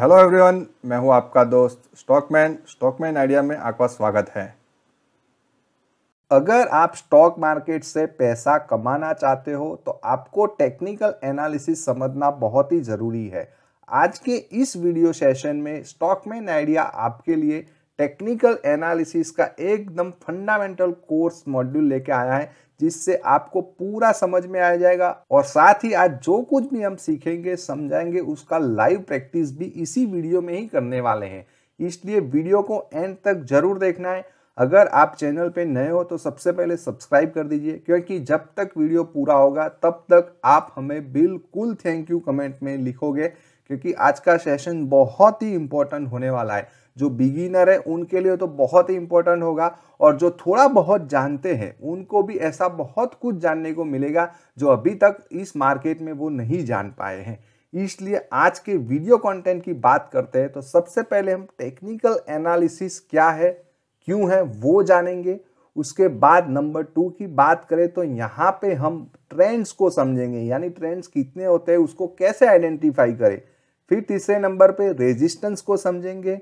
hello everyone मैं हूं आपका दोस्त स्टॉकमैन स्टॉकमैन आइडिया में आपका स्वागत है अगर आप स्टॉक मार्केट से पैसा कमाना चाहते हो तो आपको टेक्निकल एनालिसिस समझना बहुत ही ज़रूरी है आज के इस वीडियो सेशन में स्टॉकमैन आइडिया आपके लिए टेक्निकल एनालिसिस का एकदम फंडामेंटल कोर्स मॉड्यूल लेके आया है जिससे आपको पूरा समझ में आ जाएगा और साथ ही आज जो कुछ भी हम सीखेंगे समझाएंगे उसका लाइव प्रैक्टिस भी इसी वीडियो में ही करने वाले हैं इसलिए वीडियो को एंड तक जरूर देखना है अगर आप चैनल पे नए हो तो सबसे पहले सब्सक्राइब कर दीजिए क्योंकि जब तक वीडियो पूरा होगा तब तक आप हमें बिल्कुल थैंक यू कमेंट में लिखोगे क्योंकि आज का सेशन बहुत ही इंपॉर्टेंट होने वाला है जो बिगिनर है उनके लिए तो बहुत ही इम्पोर्टेंट होगा और जो थोड़ा बहुत जानते हैं उनको भी ऐसा बहुत कुछ जानने को मिलेगा जो अभी तक इस मार्केट में वो नहीं जान पाए हैं इसलिए आज के वीडियो कंटेंट की बात करते हैं तो सबसे पहले हम टेक्निकल एनालिसिस क्या है क्यों है वो जानेंगे उसके बाद नंबर टू की बात करें तो यहाँ पे हम ट्रेंड्स को समझेंगे यानी ट्रेंड्स कितने होते हैं उसको कैसे आइडेंटिफाई करें फिर तीसरे नंबर पे रेजिस्टेंस को समझेंगे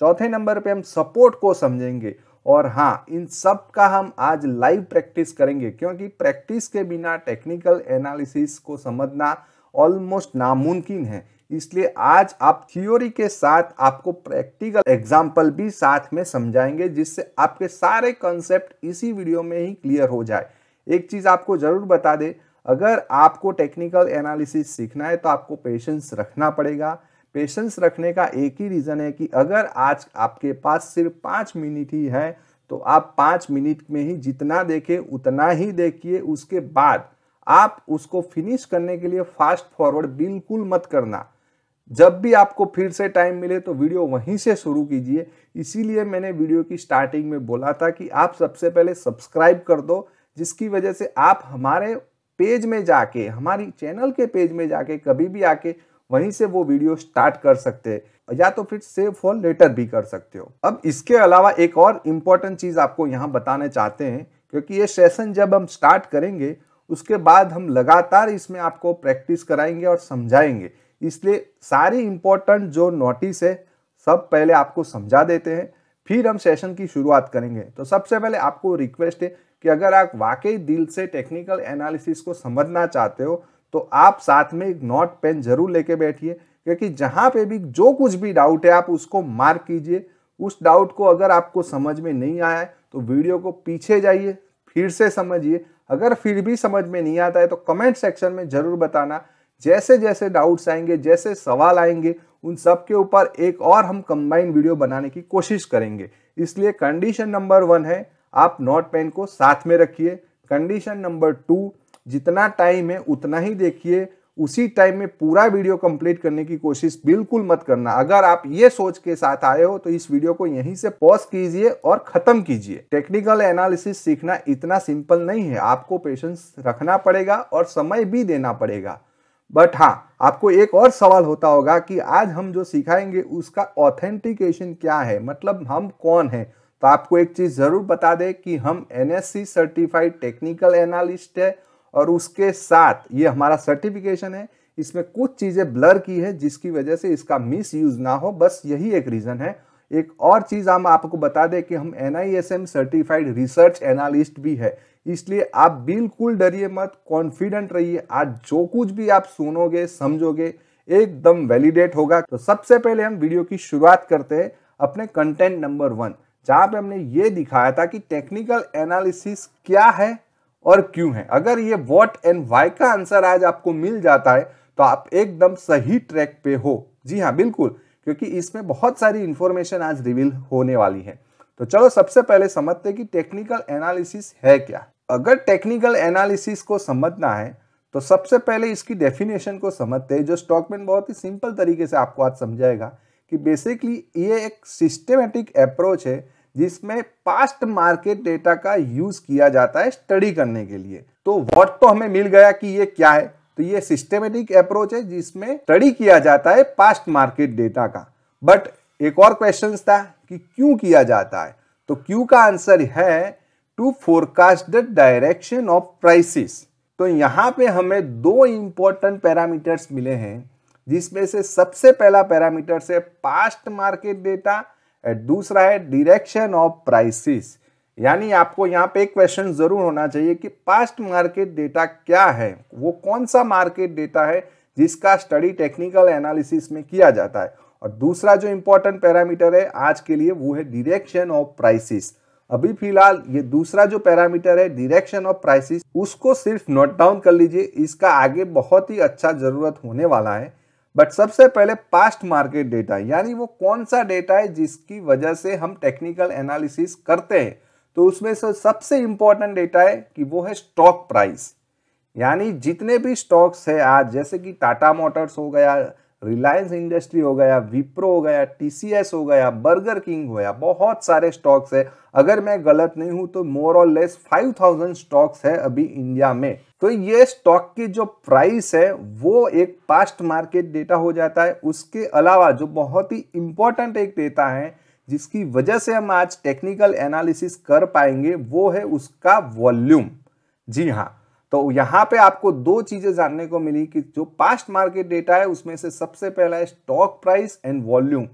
चौथे नंबर पे हम सपोर्ट को समझेंगे और हाँ इन सब का हम आज लाइव प्रैक्टिस करेंगे क्योंकि प्रैक्टिस के बिना टेक्निकल एनालिसिस को समझना ऑलमोस्ट नामुमकिन है इसलिए आज आप थ्योरी के साथ आपको प्रैक्टिकल एग्जाम्पल भी साथ में समझाएंगे जिससे आपके सारे कॉन्सेप्ट इसी वीडियो में ही क्लियर हो जाए एक चीज़ आपको ज़रूर बता दे अगर आपको टेक्निकल एनालिसिस सीखना है तो आपको पेशेंस रखना पड़ेगा पेशेंस रखने का एक ही रीज़न है कि अगर आज आपके पास सिर्फ पाँच मिनट ही है तो आप पाँच मिनट में ही जितना देखें उतना ही देखिए उसके बाद आप उसको फिनिश करने के लिए फास्ट फॉरवर्ड बिल्कुल मत करना जब भी आपको फिर से टाइम मिले तो वीडियो वहीं से शुरू कीजिए इसीलिए मैंने वीडियो की स्टार्टिंग में बोला था कि आप सबसे पहले सब्सक्राइब कर दो जिसकी वजह से आप हमारे पेज में जाके हमारी चैनल के पेज में जाके कभी भी आके वहीं से वो वीडियो स्टार्ट कर सकते हैं या तो फिर सेव फॉर लेटर भी कर सकते हो अब इसके अलावा एक और इम्पोर्टेंट चीज़ आपको यहाँ बताना चाहते हैं क्योंकि ये सेशन जब हम स्टार्ट करेंगे उसके बाद हम लगातार इसमें आपको प्रैक्टिस कराएंगे और समझाएंगे इसलिए सारी इम्पोर्टेंट जो नोटिस है सब पहले आपको समझा देते हैं फिर हम सेशन की शुरुआत करेंगे तो सबसे पहले आपको रिक्वेस्ट है कि अगर आप वाकई दिल से टेक्निकल एनालिसिस को समझना चाहते हो तो आप साथ में एक नोट पेन जरूर लेके बैठिए क्योंकि जहाँ पे भी जो कुछ भी डाउट है आप उसको मार्क कीजिए उस डाउट को अगर आपको समझ में नहीं आया है तो वीडियो को पीछे जाइए फिर से समझिए अगर फिर भी समझ में नहीं आता है तो कमेंट सेक्शन में ज़रूर बताना जैसे जैसे डाउट्स आएंगे जैसे सवाल आएंगे उन सब के ऊपर एक और हम कंबाइंड वीडियो बनाने की कोशिश करेंगे इसलिए कंडीशन नंबर वन है आप नोट पेन को साथ में रखिए कंडीशन नंबर टू जितना टाइम है उतना ही देखिए उसी टाइम में पूरा वीडियो कंप्लीट करने की कोशिश बिल्कुल मत करना अगर आप ये सोच के साथ आए हो तो इस वीडियो को यहीं से पॉज कीजिए और खत्म कीजिए टेक्निकल एनालिसिस सीखना इतना सिंपल नहीं है आपको पेशेंस रखना पड़ेगा और समय भी देना पड़ेगा बट हाँ आपको एक और सवाल होता होगा कि आज हम जो सिखाएंगे उसका ऑथेंटिकेशन क्या है मतलब हम कौन है तो आपको एक चीज़ ज़रूर बता दें कि हम एनएससी सर्टिफाइड टेक्निकल एनालिस्ट है और उसके साथ ये हमारा सर्टिफिकेशन है इसमें कुछ चीज़ें ब्लर की है जिसकी वजह से इसका मिस यूज़ ना हो बस यही एक रीज़न है एक और चीज़ हम आपको बता दें कि हम एन सर्टिफाइड रिसर्च एनालिस्ट भी है इसलिए आप बिल्कुल डरिए मत कॉन्फिडेंट रहिए आज जो कुछ भी आप सुनोगे समझोगे एकदम वैलिडेट होगा तो सबसे पहले हम वीडियो की शुरुआत करते हैं अपने कंटेंट नंबर वन जहाँ पे हमने ये दिखाया था कि टेक्निकल एनालिसिस क्या है और क्यों है अगर ये वॉट एंड वाई का आंसर आज आपको मिल जाता है तो आप एकदम सही ट्रैक पे हो जी हाँ बिल्कुल क्योंकि इसमें बहुत सारी इंफॉर्मेशन आज रिवील होने वाली है तो चलो सबसे पहले समझते कि टेक्निकल एनालिसिस है क्या अगर टेक्निकल एनालिसिस को समझना है तो सबसे पहले इसकी डेफिनेशन को समझते हैं जो स्टॉकमैन बहुत ही सिंपल तरीके से आपको आज समझाएगा कि बेसिकली ये एक सिस्टमेटिक अप्रोच है जिसमें पास्ट मार्केट डेटा का यूज किया जाता है स्टडी करने के लिए तो व्हाट तो हमें मिल गया कि ये क्या है तो ये सिस्टमेटिक अप्रोच है जिसमें स्टडी किया जाता है पास्ट मार्केट डेटा का बट एक और क्वेश्चन था कि क्यों किया जाता है तो क्यू का आंसर है to forecast the direction of prices तो यहाँ पे हमें दो इंपॉर्टेंट पैरामीटर्स मिले हैं जिसमें से सबसे पहला पैरामीटर्स है पास्ट मार्केट डेटा दूसरा है डिरेक्शन ऑफ प्राइसिस यानी आपको यहाँ पे एक क्वेश्चन ज़रूर होना चाहिए कि पास्ट मार्केट डेटा क्या है वो कौन सा मार्केट डेटा है जिसका स्टडी टेक्निकल एनालिसिस में किया जाता है और दूसरा जो इम्पोर्टेंट पैरामीटर है आज के लिए वो है डिरेक्शन ऑफ प्राइसिस अभी फिलहाल ये दूसरा जो पैरामीटर है डिरेक्शन ऑफ प्राइसिस उसको सिर्फ नोट डाउन कर लीजिए इसका आगे बहुत ही अच्छा ज़रूरत होने वाला है बट सबसे पहले पास्ट मार्केट डेटा यानी वो कौन सा डेटा है जिसकी वजह से हम टेक्निकल एनालिसिस करते हैं तो उसमें से सबसे इंपॉर्टेंट डेटा है कि वो है स्टॉक प्राइस यानी जितने भी स्टॉक्स है आज जैसे कि टाटा मोटर्स हो गया रिलायंस इंडस्ट्री हो गया विप्रो हो गया टीसीएस हो गया बर्गर किंग हो गया बहुत सारे स्टॉक्स है अगर मैं गलत नहीं हूं तो मोर और लेस 5000 स्टॉक्स है अभी इंडिया में तो ये स्टॉक की जो प्राइस है वो एक पास्ट मार्केट डेटा हो जाता है उसके अलावा जो बहुत ही इंपॉर्टेंट एक डेटा है जिसकी वजह से हम आज टेक्निकल एनालिसिस कर पाएंगे वो है उसका वॉल्यूम जी हाँ तो यहाँ पे आपको दो चीजें जानने को मिली कि जो पास्ट मार्केट डेटा है उसमें से सबसे पहला है स्टॉक प्राइस एंड वॉल्यूम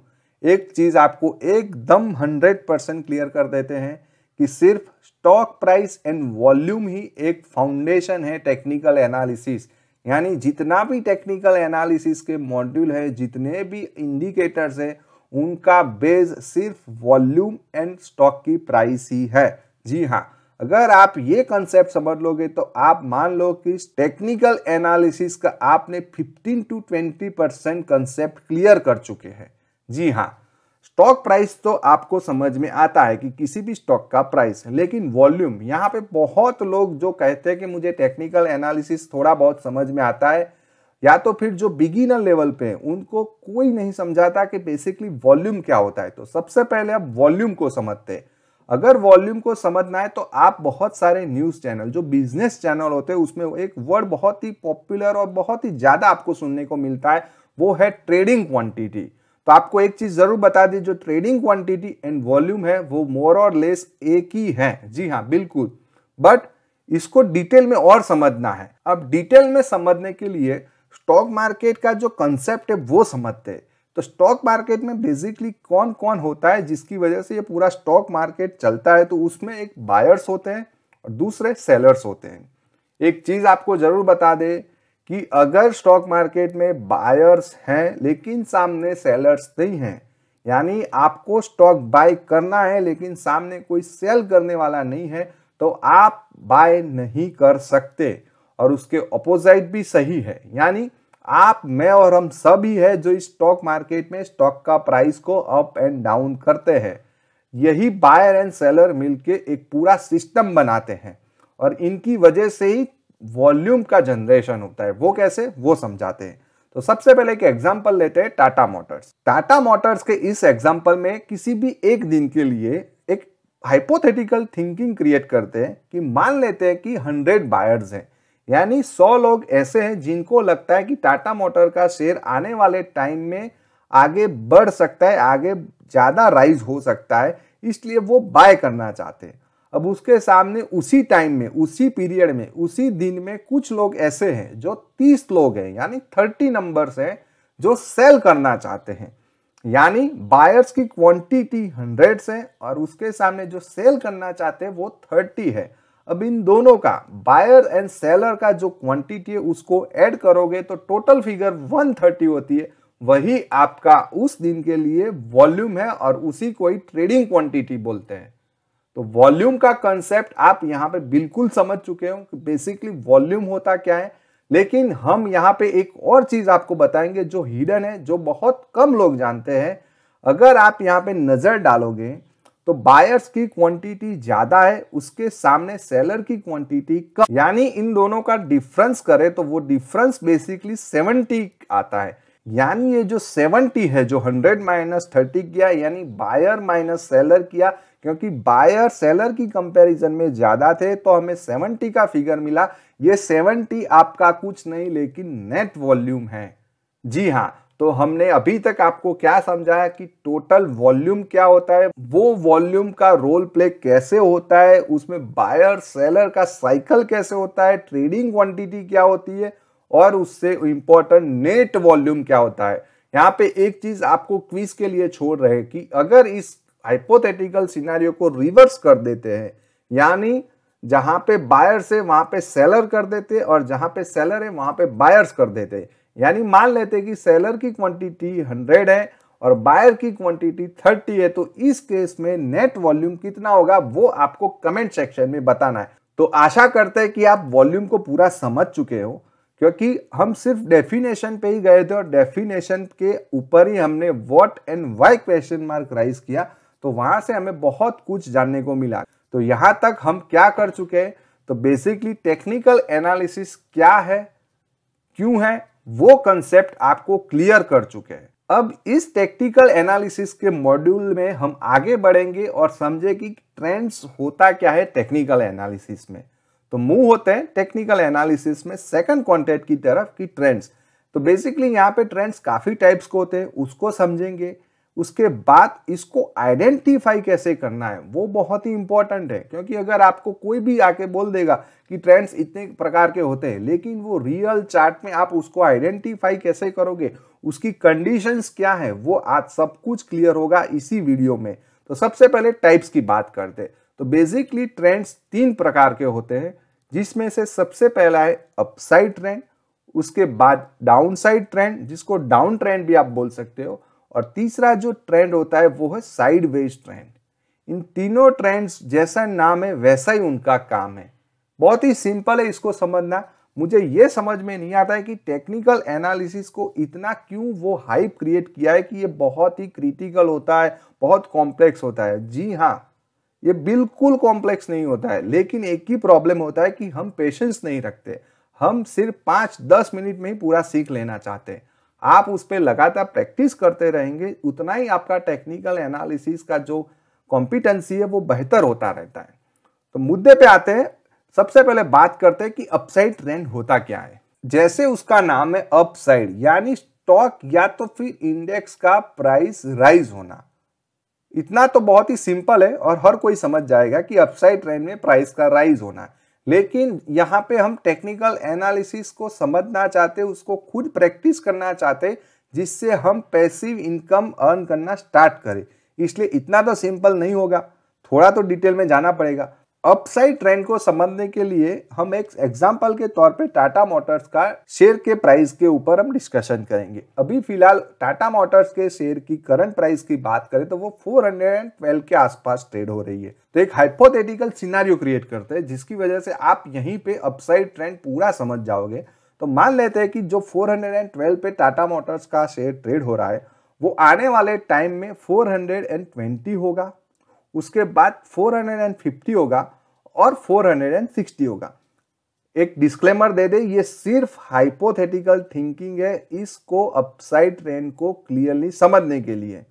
एक चीज आपको एकदम हंड्रेड परसेंट क्लियर कर देते हैं कि सिर्फ स्टॉक प्राइस एंड वॉल्यूम ही एक फाउंडेशन है टेक्निकल एनालिसिस यानी जितना भी टेक्निकल एनालिसिस के मॉड्यूल है जितने भी इंडिकेटर्स है उनका बेस सिर्फ वॉल्यूम एंड स्टॉक की प्राइस ही है जी हाँ अगर आप ये कंसेप्ट समझ लोगे तो आप मान लो कि टेक्निकल एनालिसिस का आपने 15 टू 20 परसेंट कंसेप्ट क्लियर कर चुके हैं जी हाँ स्टॉक प्राइस तो आपको समझ में आता है कि किसी भी स्टॉक का प्राइस है लेकिन वॉल्यूम यहाँ पे बहुत लोग जो कहते हैं कि मुझे टेक्निकल एनालिसिस थोड़ा बहुत समझ में आता है या तो फिर जो बिगिनर लेवल पे हैं उनको कोई नहीं समझाता कि बेसिकली वॉल्यूम क्या होता है तो सबसे पहले आप वॉल्यूम को समझते हैं अगर वॉल्यूम को समझना है तो आप बहुत सारे न्यूज़ चैनल जो बिजनेस चैनल होते हैं उसमें एक वर्ड बहुत ही पॉपुलर और बहुत ही ज़्यादा आपको सुनने को मिलता है वो है ट्रेडिंग क्वांटिटी तो आपको एक चीज़ ज़रूर बता दी जो ट्रेडिंग क्वांटिटी एंड वॉल्यूम है वो मोर और लेस एक ही है जी हाँ बिल्कुल बट इसको डिटेल में और समझना है अब डिटेल में समझने के लिए स्टॉक मार्केट का जो कंसेप्ट है वो समझते हैं तो स्टॉक मार्केट में बेसिकली कौन कौन होता है जिसकी वजह से ये पूरा स्टॉक मार्केट चलता है तो उसमें एक बायर्स होते हैं और दूसरे सेलर्स होते हैं एक चीज़ आपको ज़रूर बता दे कि अगर स्टॉक मार्केट में बायर्स हैं लेकिन सामने सेलर्स नहीं हैं यानी आपको स्टॉक बाय करना है लेकिन सामने कोई सेल करने वाला नहीं है तो आप बाय नहीं कर सकते और उसके अपोजिट भी सही है यानी आप मैं और हम सभी है जो स्टॉक मार्केट में स्टॉक का प्राइस को अप एंड डाउन करते हैं यही बायर एंड सेलर मिलके एक पूरा सिस्टम बनाते हैं और इनकी वजह से ही वॉल्यूम का जनरेशन होता है वो कैसे वो समझाते हैं तो सबसे पहले एक एग्जाम्पल लेते हैं टाटा मोटर्स टाटा मोटर्स के इस एग्जाम्पल में किसी भी एक दिन के लिए एक हाइपोथेटिकल थिंकिंग क्रिएट करते हैं कि मान लेते हैं कि हंड्रेड बायर्स हैं यानी 100 लोग ऐसे हैं जिनको लगता है कि टाटा मोटर का शेयर आने वाले टाइम में आगे बढ़ सकता है आगे ज़्यादा राइज हो सकता है इसलिए वो बाय करना चाहते हैं अब उसके सामने उसी टाइम में उसी पीरियड में उसी दिन में कुछ लोग ऐसे हैं जो तीस लोग हैं यानी थर्टी नंबर्स हैं जो सेल करना चाहते हैं यानी बायर्स की क्वांटिटी हंड्रेड्स है और उसके सामने जो सेल करना चाहते हैं वो थर्टी है अब इन दोनों का बायर एंड सेलर का जो क्वांटिटी है उसको ऐड करोगे तो टोटल फिगर 130 होती है वही आपका उस दिन के लिए वॉल्यूम है और उसी को ही ट्रेडिंग क्वांटिटी बोलते हैं तो वॉल्यूम का कंसेप्ट आप यहां पे बिल्कुल समझ चुके हो कि बेसिकली वॉल्यूम होता क्या है लेकिन हम यहाँ पे एक और चीज आपको बताएंगे जो हिडन है जो बहुत कम लोग जानते हैं अगर आप यहाँ पे नजर डालोगे तो बायर्स की क्वांटिटी ज्यादा है उसके सामने सेलर की क्वांटिटी कम यानी इन दोनों का डिफरेंस करें तो वो डिफरेंस बेसिकली 70 आता है यानी ये जो 70 है जो 100 माइनस थर्टी किया यानी बायर माइनस सेलर किया क्योंकि बायर सेलर की कंपैरिजन में ज़्यादा थे तो हमें 70 का फिगर मिला ये 70 आपका कुछ नहीं लेकिन नेट वॉल्यूम है जी हाँ तो हमने अभी तक आपको क्या समझाया कि टोटल वॉल्यूम क्या होता है वो वॉल्यूम का रोल प्ले कैसे होता है उसमें बायर सेलर का साइकिल कैसे होता है ट्रेडिंग क्वांटिटी क्या होती है और उससे इंपॉर्टेंट नेट वॉल्यूम क्या होता है यहाँ पे एक चीज आपको क्विज के लिए छोड़ रहे कि अगर इस हाइपोथेटिकल सीनारियो को रिवर्स कर देते हैं यानी जहां पे बायर्स है वहां पे सेलर कर देते और जहां पे सेलर है वहां पे बायर्स कर देते हैं यानी मान लेते हैं कि सेलर की क्वांटिटी हंड्रेड है और बायर की क्वांटिटी थर्टी है तो इस केस में नेट वॉल्यूम कितना होगा वो आपको कमेंट सेक्शन में बताना है तो आशा करते हैं कि आप वॉल्यूम को पूरा समझ चुके हो क्योंकि हम सिर्फ डेफिनेशन पे ही गए थे और डेफिनेशन के ऊपर ही हमने what and why question mark raise किया तो वहां से हमें बहुत कुछ जानने को मिला तो यहां तक हम क्या कर चुके हैं तो बेसिकली टेक्निकल एनालिसिस क्या है क्यों है वो कंसेप्ट आपको क्लियर कर चुके हैं अब इस टेक्टिकल एनालिसिस के मॉड्यूल में हम आगे बढ़ेंगे और समझे कि ट्रेंड्स होता क्या है टेक्निकल एनालिसिस में तो मूव होते हैं टेक्निकल एनालिसिस में सेकंड कॉन्टेंट की तरफ की ट्रेंड्स तो बेसिकली यहाँ पे ट्रेंड्स काफ़ी टाइप्स के होते हैं उसको समझेंगे उसके बाद इसको आइडेंटिफाई कैसे करना है वो बहुत ही इंपॉर्टेंट है क्योंकि अगर आपको कोई भी आके बोल देगा कि ट्रेंड्स इतने प्रकार के होते हैं लेकिन वो रियल चार्ट में आप उसको आइडेंटिफाई कैसे करोगे उसकी कंडीशंस क्या है वो आज सब कुछ क्लियर होगा इसी वीडियो में तो सबसे पहले टाइप्स की बात करते तो बेसिकली ट्रेंड्स तीन प्रकार के होते हैं जिसमें से सबसे पहला है अपसाइड ट्रेंड उसके बाद डाउन ट्रेंड जिसको डाउन ट्रेंड भी आप बोल सकते हो और तीसरा जो ट्रेंड होता है वो है साइड ट्रेंड इन तीनों ट्रेंड्स जैसा नाम है वैसा ही उनका काम है बहुत ही सिंपल है इसको समझना मुझे ये समझ में नहीं आता है कि टेक्निकल एनालिसिस को इतना क्यों वो हाइप क्रिएट किया है कि ये बहुत ही क्रिटिकल होता है बहुत कॉम्प्लेक्स होता है जी हाँ ये बिल्कुल कॉम्प्लेक्स नहीं होता है लेकिन एक ही प्रॉब्लम होता है कि हम पेशेंस नहीं रखते हम सिर्फ पाँच दस मिनट में ही पूरा सीख लेना चाहते हैं आप उस पर लगातार प्रैक्टिस करते रहेंगे उतना ही आपका टेक्निकल एनालिसिस का जो कॉम्पिटेंसी है वो बेहतर होता रहता है तो मुद्दे पे आते हैं सबसे पहले बात करते हैं कि अपसाइड ट्रेंड होता क्या है जैसे उसका नाम है अपसाइड यानी स्टॉक या तो फिर इंडेक्स का प्राइस राइज होना इतना तो बहुत ही सिंपल है और हर कोई समझ जाएगा कि अपसाइड ट्रेंड में प्राइस का राइज होना है लेकिन यहाँ पे हम टेक्निकल एनालिसिस को समझना चाहते उसको खुद प्रैक्टिस करना चाहते जिससे हम पैसिव इनकम अर्न करना स्टार्ट करें इसलिए इतना तो सिंपल नहीं होगा थोड़ा तो डिटेल में जाना पड़ेगा अपसाइड ट्रेंड को समझने के लिए हम एक एग्जाम्पल के तौर पे टाटा मोटर्स का शेयर के प्राइस के ऊपर हम डिस्कशन करेंगे अभी फिलहाल टाटा मोटर्स के शेयर की करंट प्राइस की बात करें तो वो 412 के आसपास ट्रेड हो रही है तो एक हाइपोथेटिकल सिनारियो क्रिएट करते हैं जिसकी वजह से आप यहीं पे अपसाइड ट्रेंड पूरा समझ जाओगे तो मान लेते हैं कि जो फोर पे टाटा मोटर्स का शेयर ट्रेड हो रहा है वो आने वाले टाइम में फोर होगा उसके बाद 450 होगा और 460 होगा एक डिस्क्लेमर दे दे ये सिर्फ हाइपोथेटिकल थिंकिंग है इसको अपसाइड ट्रेन को क्लियरली समझने के लिए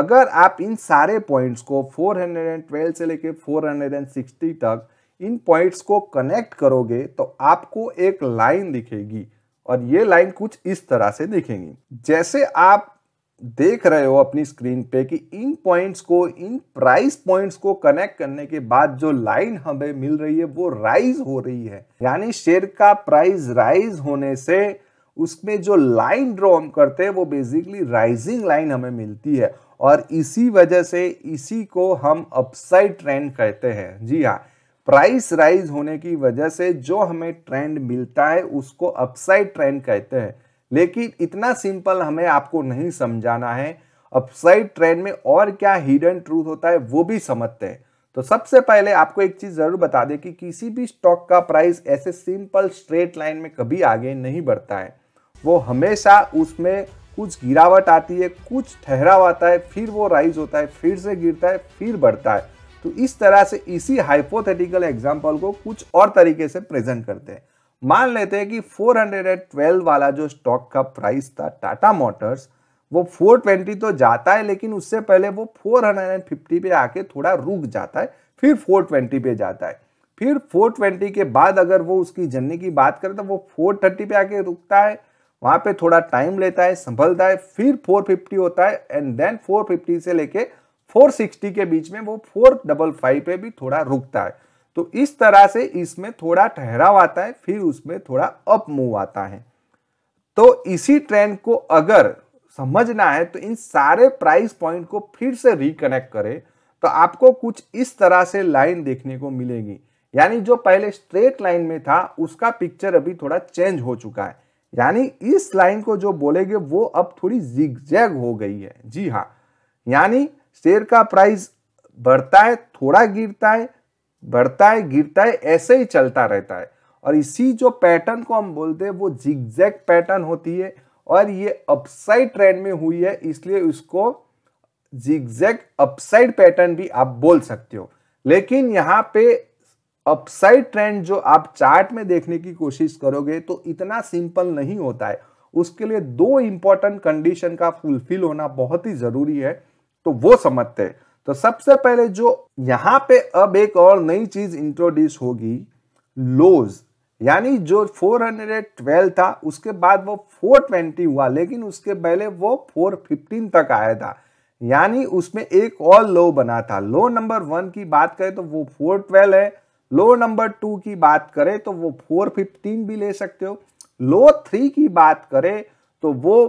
अगर आप इन सारे पॉइंट्स को 412 से लेके 460 तक इन पॉइंट्स को कनेक्ट करोगे तो आपको एक लाइन दिखेगी और ये लाइन कुछ इस तरह से दिखेगी जैसे आप देख रहे हो अपनी स्क्रीन पे कि इन पॉइंट्स को इन प्राइस पॉइंट्स को कनेक्ट करने के बाद जो लाइन हमें मिल रही है वो राइज हो रही है यानी शेयर का प्राइस राइज होने से उसमें जो लाइन ड्रॉ हम करते हैं वो बेसिकली राइजिंग लाइन हमें मिलती है और इसी वजह से इसी को हम अपसाइड ट्रेंड कहते हैं जी हाँ प्राइस राइज होने की वजह से जो हमें ट्रेंड मिलता है उसको अपसाइड ट्रेंड कहते हैं लेकिन इतना सिंपल हमें आपको नहीं समझाना है अपसाइड ट्रेंड में और क्या हिडन ट्रूथ होता है वो भी समझते हैं तो सबसे पहले आपको एक चीज़ ज़रूर बता दें कि किसी भी स्टॉक का प्राइस ऐसे सिंपल स्ट्रेट लाइन में कभी आगे नहीं बढ़ता है वो हमेशा उसमें कुछ गिरावट आती है कुछ ठहराव आता है फिर वो राइज होता है फिर से गिरता है फिर बढ़ता है तो इस तरह से इसी हाइपोथेटिकल एग्जाम्पल को कुछ और तरीके से प्रेजेंट करते हैं मान लेते हैं कि 412 वाला जो स्टॉक का प्राइस था टाटा मोटर्स वो 420 तो जाता है लेकिन उससे पहले वो 450 पे आके थोड़ा रुक जाता है फिर 420 पे जाता है फिर 420 के बाद अगर वो उसकी जर्नी की बात करें तो वो 430 पे आके रुकता है वहाँ पे थोड़ा टाइम लेता है संभलता है फिर 450 होता है एंड देन 450 से लेके 460 के बीच में वो 455 पे भी थोड़ा रुकता है तो इस तरह से इसमें थोड़ा ठहराव आता है फिर उसमें थोड़ा अप मूव आता है तो इसी ट्रेंड को अगर समझना है तो इन सारे प्राइस पॉइंट को फिर से रिकनेक्ट करें तो आपको कुछ इस तरह से लाइन देखने को मिलेगी यानी जो पहले स्ट्रेट लाइन में था उसका पिक्चर अभी थोड़ा चेंज हो चुका है यानी इस लाइन को जो बोलेंगे वो अब थोड़ी जिगजैग हो गई है जी हाँ यानी शेयर का प्राइस बढ़ता है थोड़ा गिरता है बढ़ता है गिरता है ऐसे ही चलता रहता है और इसी जो पैटर्न को हम बोलते हैं वो जिगजैग पैटर्न होती है और ये अपसाइड ट्रेंड में हुई है इसलिए उसको जिगजैग अपसाइड पैटर्न भी आप बोल सकते हो लेकिन यहाँ पे अपसाइड ट्रेंड जो आप चार्ट में देखने की कोशिश करोगे तो इतना सिंपल नहीं होता है उसके लिए दो इंपॉर्टेंट कंडीशन का फुलफिल होना बहुत ही जरूरी है तो वो समझते हैं तो सबसे पहले जो यहाँ पे अब एक और नई चीज इंट्रोड्यूस होगी लोज यानी जो 412 था उसके बाद वो 420 हुआ लेकिन उसके पहले वो 415 तक आया था यानी उसमें एक और लो बना था लो नंबर वन की बात करें तो वो 412 है लो नंबर टू की बात करें तो वो 415 भी ले सकते हो लो थ्री की बात करें तो वो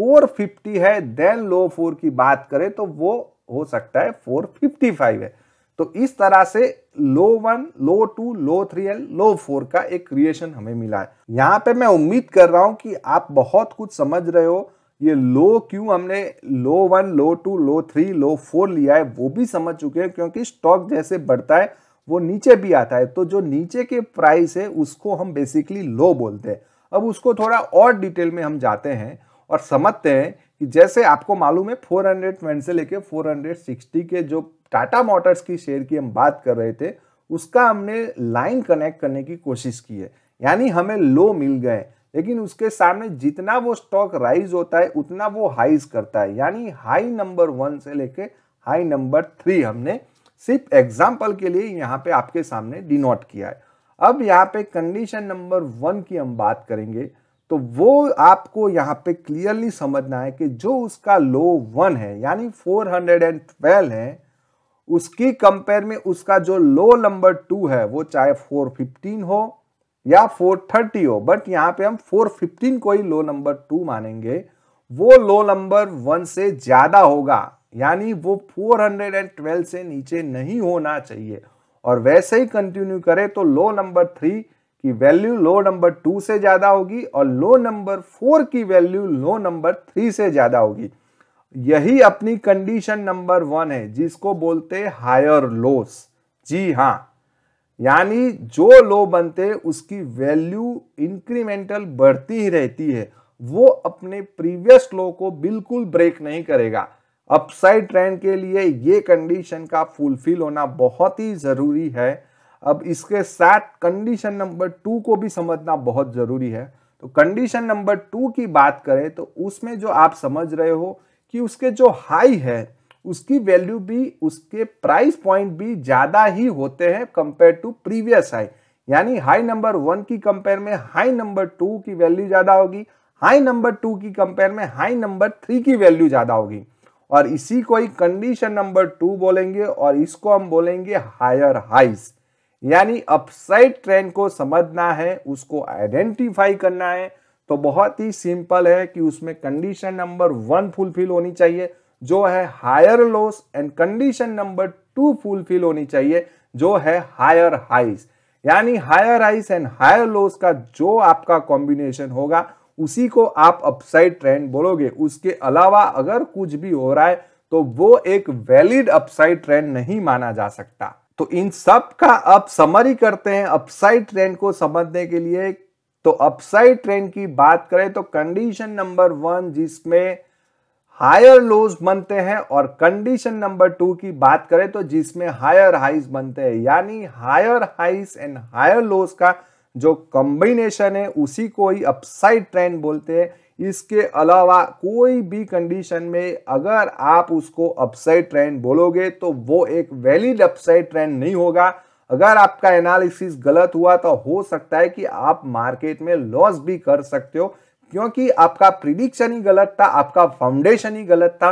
450 है देन लो फोर की बात करें तो वो हो सकता है 455 है तो इस तरह से low one low two low three and low four का एक क्रिएशन हमें मिला है यहाँ पे मैं उम्मीद कर रहा हूँ कि आप बहुत कुछ समझ रहे हो ये लो क्यों हमने low one low two low three low four लिया है वो भी समझ चुके हैं क्योंकि स्टॉक जैसे बढ़ता है वो नीचे भी आता है तो जो नीचे के प्राइस है उसको हम बेसिकली लो बोलते हैं अब उसको थोड़ा और डिटेल में हम जाते हैं और समझते हैं कि जैसे आपको मालूम है 420 से लेके 460 के जो टाटा मोटर्स की शेयर की हम बात कर रहे थे उसका हमने लाइन कनेक्ट करने की कोशिश की है यानी हमें लो मिल गए लेकिन उसके सामने जितना वो स्टॉक राइज होता है उतना वो हाइज करता है यानी हाई नंबर वन से लेके हाई नंबर थ्री हमने सिर्फ एग्जाम्पल के लिए यहाँ पे आपके सामने डिनोट किया है अब यहाँ पे कंडीशन नंबर वन की हम बात करेंगे तो वो आपको यहाँ पे क्लियरली समझना है कि जो उसका लो वन है यानी 412 है उसकी कंपेयर में उसका जो लो नंबर टू है वो चाहे 415 हो या 430 हो बट यहाँ पे हम 415 को ही लो नंबर टू मानेंगे वो लो नंबर वन से ज़्यादा होगा यानी वो 412 से नीचे नहीं होना चाहिए और वैसे ही कंटिन्यू करें तो लो नंबर थ्री की वैल्यू लो नंबर टू से ज़्यादा होगी और लो नंबर फोर की वैल्यू लो नंबर थ्री से ज़्यादा होगी यही अपनी कंडीशन नंबर वन है जिसको बोलते हायर लोस जी हाँ यानी जो लो बनते उसकी वैल्यू इंक्रीमेंटल बढ़ती ही रहती है वो अपने प्रीवियस लो को बिल्कुल ब्रेक नहीं करेगा अपसाइड ट्रेंड के लिए ये कंडीशन का फुलफिल होना बहुत ही ज़रूरी है अब इसके साथ कंडीशन नंबर टू को भी समझना बहुत ज़रूरी है तो कंडीशन नंबर टू की बात करें तो उसमें जो आप समझ रहे हो कि उसके जो हाई है उसकी वैल्यू भी उसके प्राइस पॉइंट भी ज़्यादा ही होते हैं कंपेयर टू प्रीवियस हाई यानी हाई नंबर वन की कंपेयर में हाई नंबर टू की वैल्यू ज़्यादा होगी हाई नंबर टू की कंपेयर में हाई नंबर थ्री की वैल्यू ज़्यादा होगी और इसी को ही कंडीशन नंबर टू बोलेंगे और इसको हम बोलेंगे हायर हाइस यानी अपसाइड ट्रेंड को समझना है उसको आइडेंटिफाई करना है तो बहुत ही सिंपल है कि उसमें कंडीशन नंबर वन फुलफिल होनी चाहिए जो है higher lows and condition number two fulfil होनी चाहिए जो है हायर हाइस यानी हायर हाइस एंड हायर लोस का जो आपका कॉम्बिनेशन होगा उसी को आप अपसाइड ट्रेंड बोलोगे उसके अलावा अगर कुछ भी हो रहा है तो वो एक वैलिड अपसाइड ट्रेंड नहीं माना जा सकता तो इन सब का अब समरी करते हैं अपसाइड ट्रेंड को समझने के लिए तो अपसाइड ट्रेंड की बात करें तो कंडीशन नंबर वन जिसमें हायर लोज बनते हैं और कंडीशन नंबर टू की बात करें तो जिसमें हायर हाइज बनते हैं यानी higher highs and higher lows का जो कॉम्बिनेशन है उसी को ही अपसाइड ट्रेंड बोलते हैं इसके अलावा कोई भी कंडीशन में अगर आप उसको अपसाइड ट्रेंड बोलोगे तो वो एक वैलिड अपसाइड ट्रेंड नहीं होगा अगर आपका एनालिसिस गलत हुआ तो हो सकता है कि आप मार्केट में लॉस भी कर सकते हो क्योंकि आपका प्रिडिक्शन ही गलत था आपका फाउंडेशन ही गलत था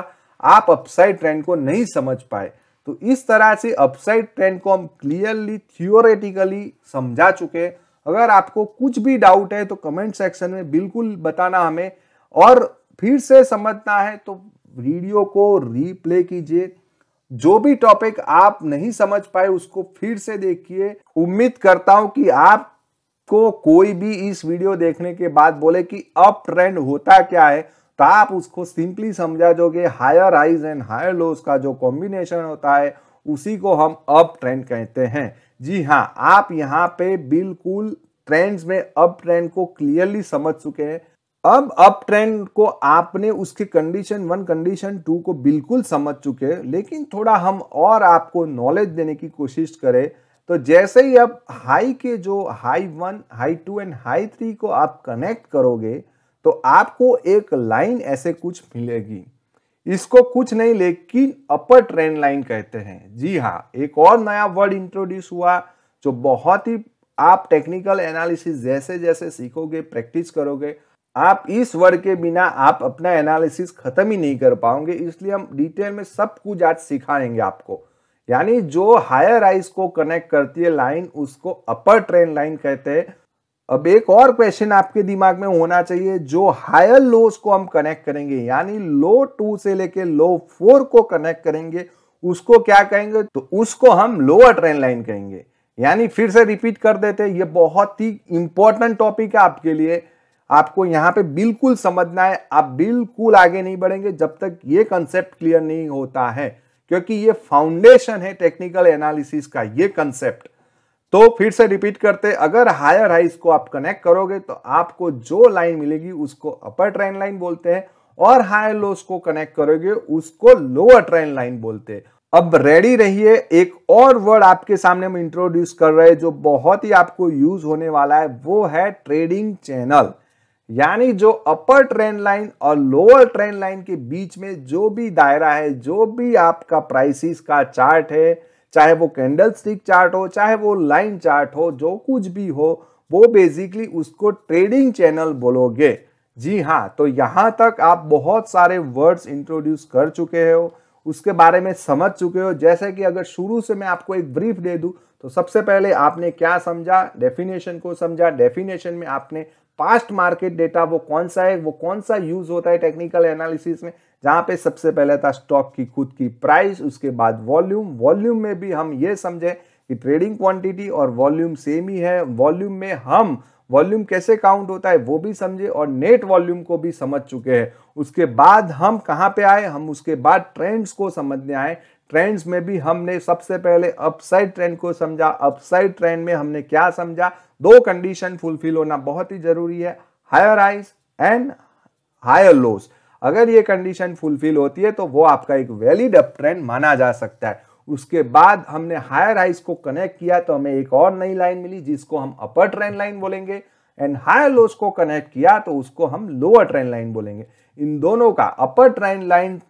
आप अपसाइड ट्रेंड को नहीं समझ पाए तो इस तरह से अपसाइड ट्रेंड को हम क्लियरली थियोरेटिकली समझा चुके हैं अगर आपको कुछ भी डाउट है तो कमेंट सेक्शन में बिल्कुल बताना हमें और फिर से समझना है तो वीडियो को रीप्ले कीजिए जो भी टॉपिक आप नहीं समझ पाए उसको फिर से देखिए उम्मीद करता हूं कि आपको कोई भी इस वीडियो देखने के बाद बोले कि अप ट्रेंड होता क्या है तो आप उसको सिंपली समझा जोगे higher highs and higher lows का जो कॉम्बिनेशन होता है उसी को हम अप ट्रेंड कहते हैं जी हाँ आप यहाँ पे बिल्कुल ट्रेंड्स में अप ट्रेंड को क्लियरली समझ चुके हैं अब अप ट्रेंड को आपने उसके कंडीशन वन कंडीशन टू को बिल्कुल समझ चुके हैं लेकिन थोड़ा हम और आपको नॉलेज देने की कोशिश करें तो जैसे ही आप हाई के जो high one high two and high three को आप कनेक्ट करोगे तो आपको एक लाइन ऐसे कुछ मिलेगी इसको कुछ नहीं लेकिन अपर ट्रेंड लाइन कहते हैं जी हाँ एक और नया वर्ड इंट्रोड्यूस हुआ जो बहुत ही आप टेक्निकल एनालिसिस जैसे जैसे सीखोगे प्रैक्टिस करोगे आप इस वर्ड के बिना आप अपना एनालिसिस खत्म ही नहीं कर पाओगे इसलिए हम डिटेल में सब कुछ आज सिखाएंगे आपको यानी जो हायर आइज को कनेक्ट करती है लाइन उसको अपर ट्रेंड लाइन कहते हैं अब एक और क्वेश्चन आपके दिमाग में होना चाहिए जो हायर लोस को हम कनेक्ट करेंगे यानी लो टू से लेके लो फोर को कनेक्ट करेंगे उसको क्या कहेंगे तो उसको हम लोअर ट्रेन लाइन कहेंगे यानी फिर से रिपीट कर देते हैं ये बहुत ही इंपॉर्टेंट टॉपिक है आपके लिए आपको यहाँ पे बिल्कुल समझना है आप बिल्कुल आगे नहीं बढ़ेंगे जब तक ये कंसेप्ट क्लियर नहीं होता है क्योंकि ये फाउंडेशन है टेक्निकल एनालिसिस का ये कंसेप्ट तो फिर से रिपीट करते अगर हायर हाई इसको आप कनेक्ट करोगे तो आपको जो लाइन मिलेगी उसको अपर ट्रेंड लाइन बोलते हैं और हायर लोस को कनेक्ट करोगे उसको लोअर ट्रेन लाइन बोलते हैं अब रेडी रहिए एक और वर्ड आपके सामने हम इंट्रोड्यूस कर रहे हैं जो बहुत ही आपको यूज होने वाला है वो है ट्रेडिंग चैनल यानी जो अपर ट्रेंड लाइन और लोअर ट्रेंड लाइन के बीच में जो भी दायरा है जो भी आपका प्राइसिस का चार्ट है चाहे वो कैंडल स्टिक चार्ट हो चाहे वो लाइन चार्ट हो जो कुछ भी हो वो बेसिकली उसको ट्रेडिंग चैनल बोलोगे जी हाँ तो यहाँ तक आप बहुत सारे वर्ड्स इंट्रोड्यूस कर चुके हो उसके बारे में समझ चुके हो जैसे कि अगर शुरू से मैं आपको एक ब्रीफ दे दूँ तो सबसे पहले आपने क्या समझा डेफिनेशन को समझा डेफिनेशन में आपने पास्ट मार्केट डेटा वो कौन सा है वो कौन सा यूज होता है टेक्निकल एनालिसिस में जहां पे सबसे पहले था स्टॉक की खुद की प्राइस उसके बाद वॉल्यूम वॉल्यूम में भी हम ये समझे कि ट्रेडिंग क्वांटिटी और वॉल्यूम सेम ही है वॉल्यूम में हम वॉल्यूम कैसे काउंट होता है वो भी समझे और नेट वॉल्यूम को भी समझ चुके हैं उसके बाद हम कहाँ पे आए हम उसके बाद ट्रेंड्स को समझने आए ट्रेंड्स में भी हमने सबसे पहले अपसाइड ट्रेंड को समझा अपसाइड ट्रेंड में हमने क्या समझा दो कंडीशन फुलफिल होना बहुत ही जरूरी है higher highs and higher lows अगर ये कंडीशन फुलफिल होती है तो वो आपका एक वैलिड अप ट्रेंड माना जा सकता है उसके बाद हमने हायर आइज को कनेक्ट किया तो हमें एक और नई लाइन मिली जिसको हम अपर ट्रेंड लाइन बोलेंगे एंड हायर लोस को कनेक्ट किया तो उसको हम लोअर ट्रेंड लाइन बोलेंगे इन दोनों का अपर ट्रेंड लाइन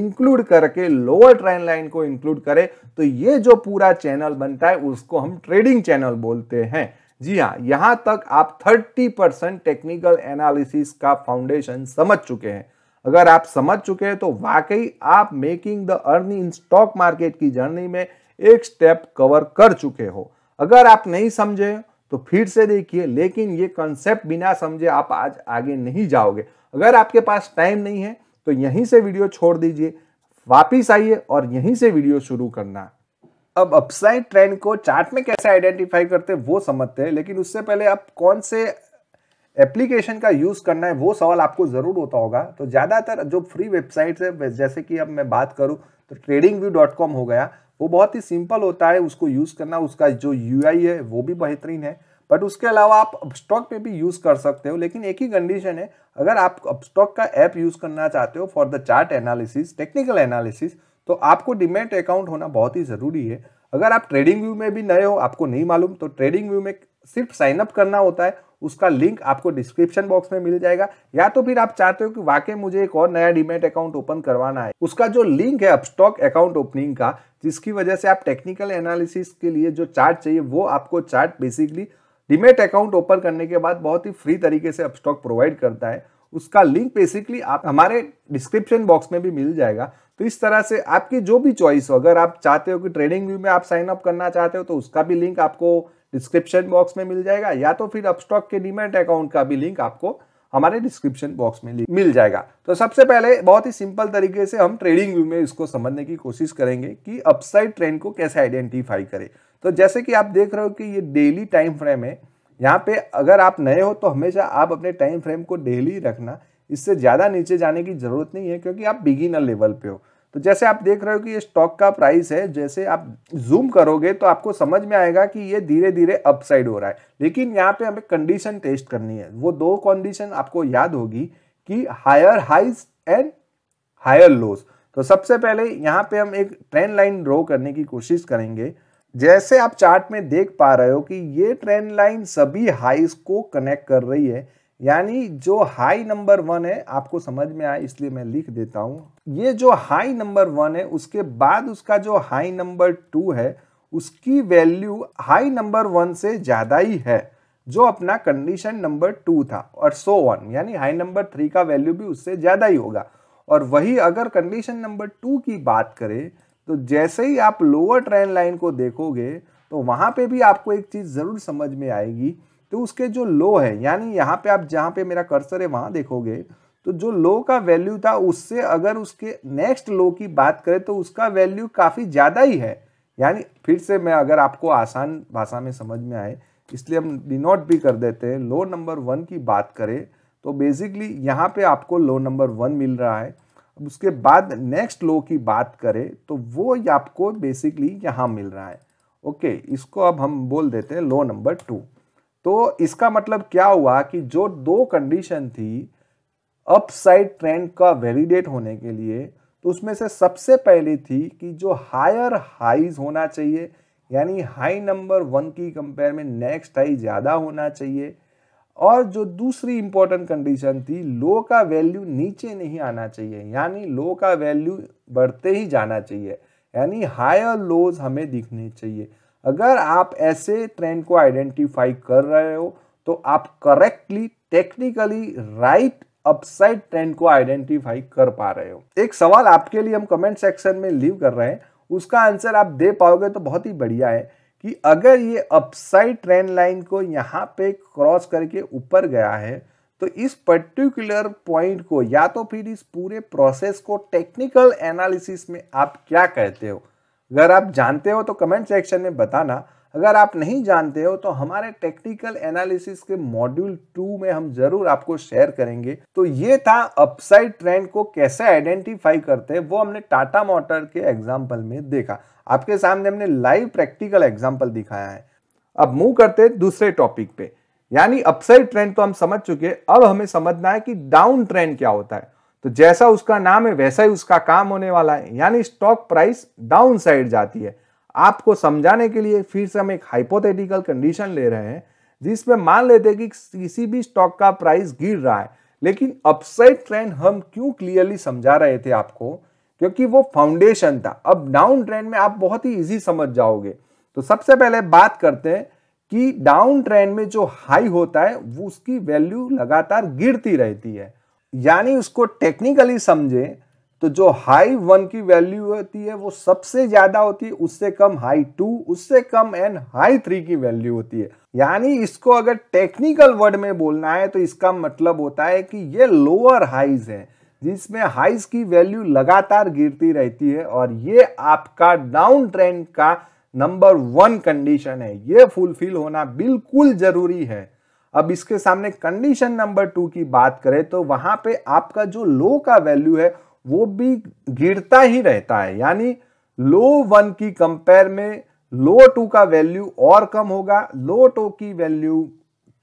इंक्लूड करके लोअर ट्रेंड लाइन को इंक्लूड करें तो ये जो पूरा चैनल बनता है उसको हम ट्रेडिंग चैनल बोलते हैं जी हाँ यहाँ तक आप 30 परसेंट टेक्निकल एनालिसिस का फाउंडेशन समझ चुके हैं अगर आप समझ चुके हैं तो वाकई आप making the earning in stock market की जर्नी में एक स्टेप कवर कर चुके हो अगर आप नहीं समझे तो फिर से देखिए लेकिन ये कंसेप्ट बिना समझे आप आज आगे नहीं जाओगे अगर आपके पास टाइम नहीं है तो यहीं से वीडियो छोड़ दीजिए वापिस आइए और यहीं से वीडियो शुरू करना अब अपसाइड ट्रेंड को चार्ट में कैसे आइडेंटिफाई करते हैं वो समझते हैं लेकिन उससे पहले आप कौन से एप्लीकेशन का यूज़ करना है वो सवाल आपको ज़रूर होता होगा तो ज़्यादातर जो फ्री वेबसाइट्स है जैसे कि अब मैं बात करूँ तो ट्रेडिंग व्यू डॉट कॉम हो गया वो बहुत ही सिंपल होता है उसको यूज़ करना उसका जो यू है वो भी बेहतरीन है बट उसके अलावा आप अपस्टॉक पे भी यूज़ कर सकते हो लेकिन एक ही कंडीशन है अगर आप अपस्टॉक का ऐप यूज़ करना चाहते हो for the chart analysis technical analysis तो आपको डिमेट अकाउंट होना बहुत ही ज़रूरी है अगर आप ट्रेडिंग व्यू में भी नए हो आपको नहीं मालूम तो ट्रेडिंग व्यू में सिर्फ साइनअप करना होता है उसका लिंक आपको डिस्क्रिप्शन बॉक्स में मिल जाएगा या तो फिर आप चाहते हो कि वाकई मुझे एक और नया डिमेट अकाउंट ओपन करवाना है उसका जो लिंक है अपस्टॉक अकाउंट ओपनिंग का जिसकी वजह से आप टेक्निकल एनालिसिस के लिए जो चार्ट चाहिए वो आपको chart basically demat account open करने के बाद बहुत ही फ्री तरीके से अपस्टॉक प्रोवाइड करता है उसका लिंक बेसिकली आप हमारे डिस्क्रिप्शन बॉक्स में भी मिल जाएगा तो इस तरह से आपकी जो भी चॉइस हो अगर आप चाहते हो कि ट्रेडिंग व्यू में आप साइन अप करना चाहते हो तो उसका भी लिंक आपको डिस्क्रिप्शन बॉक्स में मिल जाएगा या तो फिर अपस्टॉक के डिमेट अकाउंट का भी लिंक आपको हमारे डिस्क्रिप्शन बॉक्स में मिल जाएगा तो सबसे पहले बहुत ही सिंपल तरीके से हम ट्रेडिंग व्यू में इसको समझने की कोशिश करेंगे कि अपसाइड ट्रेंड को कैसे आइडेंटिफाई करें तो जैसे कि आप देख रहे हो कि ये डेली टाइम फ्रेम है यहाँ पे अगर आप नए हो तो हमेशा आप अपने टाइम फ्रेम को डेली रखना इससे ज़्यादा नीचे जाने की ज़रूरत नहीं है क्योंकि आप बिगिनर लेवल पे हो तो जैसे आप देख रहे हो कि ये स्टॉक का प्राइस है जैसे आप जूम करोगे तो आपको समझ में आएगा कि ये धीरे धीरे अपसाइड हो रहा है लेकिन यहाँ पे हमें कंडीशन टेस्ट करनी है वो दो कंडीशन आपको याद होगी कि higher highs and higher lows तो सबसे पहले यहाँ पे हम एक ट्रेंड लाइन ड्रॉ करने की कोशिश करेंगे जैसे आप चार्ट में देख पा रहे हो कि ये ट्रेंड लाइन सभी हाइस को कनेक्ट कर रही है यानी जो हाई नंबर वन है आपको समझ में आए इसलिए मैं लिख देता हूँ ये जो हाई नंबर वन है उसके बाद उसका जो हाई नंबर टू है उसकी वैल्यू हाई नंबर वन से ज़्यादा ही है जो अपना कंडीशन नंबर टू था और सो वन यानी हाई नंबर थ्री का वैल्यू भी उससे ज़्यादा ही होगा और वही अगर कंडीशन नंबर टू की बात करें तो जैसे ही आप लोअर ट्रेन लाइन को देखोगे तो वहाँ पे भी आपको एक चीज़ ज़रूर समझ में आएगी तो उसके जो लो है यानी यहाँ पे आप जहाँ पे मेरा कर्सर है वहाँ देखोगे तो जो लो का वैल्यू था उससे अगर उसके नेक्स्ट लो की बात करें तो उसका वैल्यू काफ़ी ज़्यादा ही है यानी फिर से मैं अगर आपको आसान भाषा में समझ में आए इसलिए हम डिनोट भी कर देते हैं लो नंबर वन की बात करें तो बेसिकली यहाँ पे आपको लो नंबर वन मिल रहा है अब उसके बाद नेक्स्ट लो की बात करें तो वो आपको बेसिकली यहाँ मिल रहा है ओके इसको अब हम बोल देते हैं लो नंबर टू तो इसका मतलब क्या हुआ कि जो दो कंडीशन थी अपसाइड ट्रेंड का वैलिडेट होने के लिए तो उसमें से सबसे पहले थी कि जो हायर हाइज होना चाहिए यानी हाई नंबर वन की कंपेयर में नेक्स्ट हाई ज़्यादा होना चाहिए और जो दूसरी इंपॉर्टेंट कंडीशन थी लो का वैल्यू नीचे नहीं आना चाहिए यानी लो का वैल्यू बढ़ते ही जाना चाहिए यानी हायर लोज हमें दिखने चाहिए अगर आप ऐसे ट्रेंड को आइडेंटिफाई कर रहे हो तो आप correctly technically right upside trend को आइडेंटिफाई कर पा रहे हो एक सवाल आपके लिए हम कमेंट सेक्शन में लीव कर रहे हैं उसका आंसर आप दे पाओगे तो बहुत ही बढ़िया है कि अगर ये अपसाइड ट्रेंड लाइन को यहाँ पे क्रॉस करके ऊपर गया है तो इस पर्टिकुलर पॉइंट को या तो फिर इस पूरे प्रोसेस को टेक्निकल एनालिसिस में आप क्या कहते हो अगर आप जानते हो तो कमेंट सेक्शन में बताना अगर आप नहीं जानते हो तो हमारे टेक्निकल एनालिसिस के मॉड्यूल टू में हम जरूर आपको शेयर करेंगे तो ये था अपसाइड ट्रेंड को कैसे आइडेंटिफाई करते हैं वो हमने टाटा मोटर के एग्जाम्पल में देखा आपके सामने हमने लाइव प्रैक्टिकल एग्जाम्पल दिखाया है अब मूव करते हैं दूसरे टॉपिक पे यानी अपसाइड ट्रेंड तो हम समझ चुके अब हमें समझना है कि डाउन ट्रेंड क्या होता है तो जैसा उसका नाम है वैसा ही उसका काम होने वाला है यानी स्टॉक प्राइस डाउन साइड जाती है आपको समझाने के लिए फिर से हम एक हाइपोथेटिकल कंडीशन ले रहे हैं जिसमें मान लेते हैं कि किसी भी स्टॉक का प्राइस गिर रहा है लेकिन अपसाइड ट्रेंड हम क्यों क्लियरली समझा रहे थे आपको क्योंकि वो फाउंडेशन था अब डाउन ट्रेंड में आप बहुत ही इजी समझ जाओगे तो सबसे पहले बात करते हैं कि डाउन ट्रेंड में जो हाई होता है वो उसकी वैल्यू लगातार गिरती रहती है यानी उसको टेक्निकली समझे तो जो हाई वन की वैल्यू होती है वो सबसे ज़्यादा होती है उससे कम हाई टू उससे कम एन हाई थ्री की वैल्यू होती है यानी इसको अगर टेक्निकल वर्ड में बोलना है तो इसका मतलब होता है कि ये लोअर हाइज है जिसमें हाइज की वैल्यू लगातार गिरती रहती है और ये आपका डाउन ट्रेंड का नंबर वन कंडीशन है ये फुलफिल होना बिल्कुल ज़रूरी है अब इसके सामने कंडीशन नंबर टू की बात करें तो वहां पे आपका जो लो का वैल्यू है वो भी गिरता ही रहता है यानी लो वन की कंपेयर में लो टू का वैल्यू और कम होगा लो टू की वैल्यू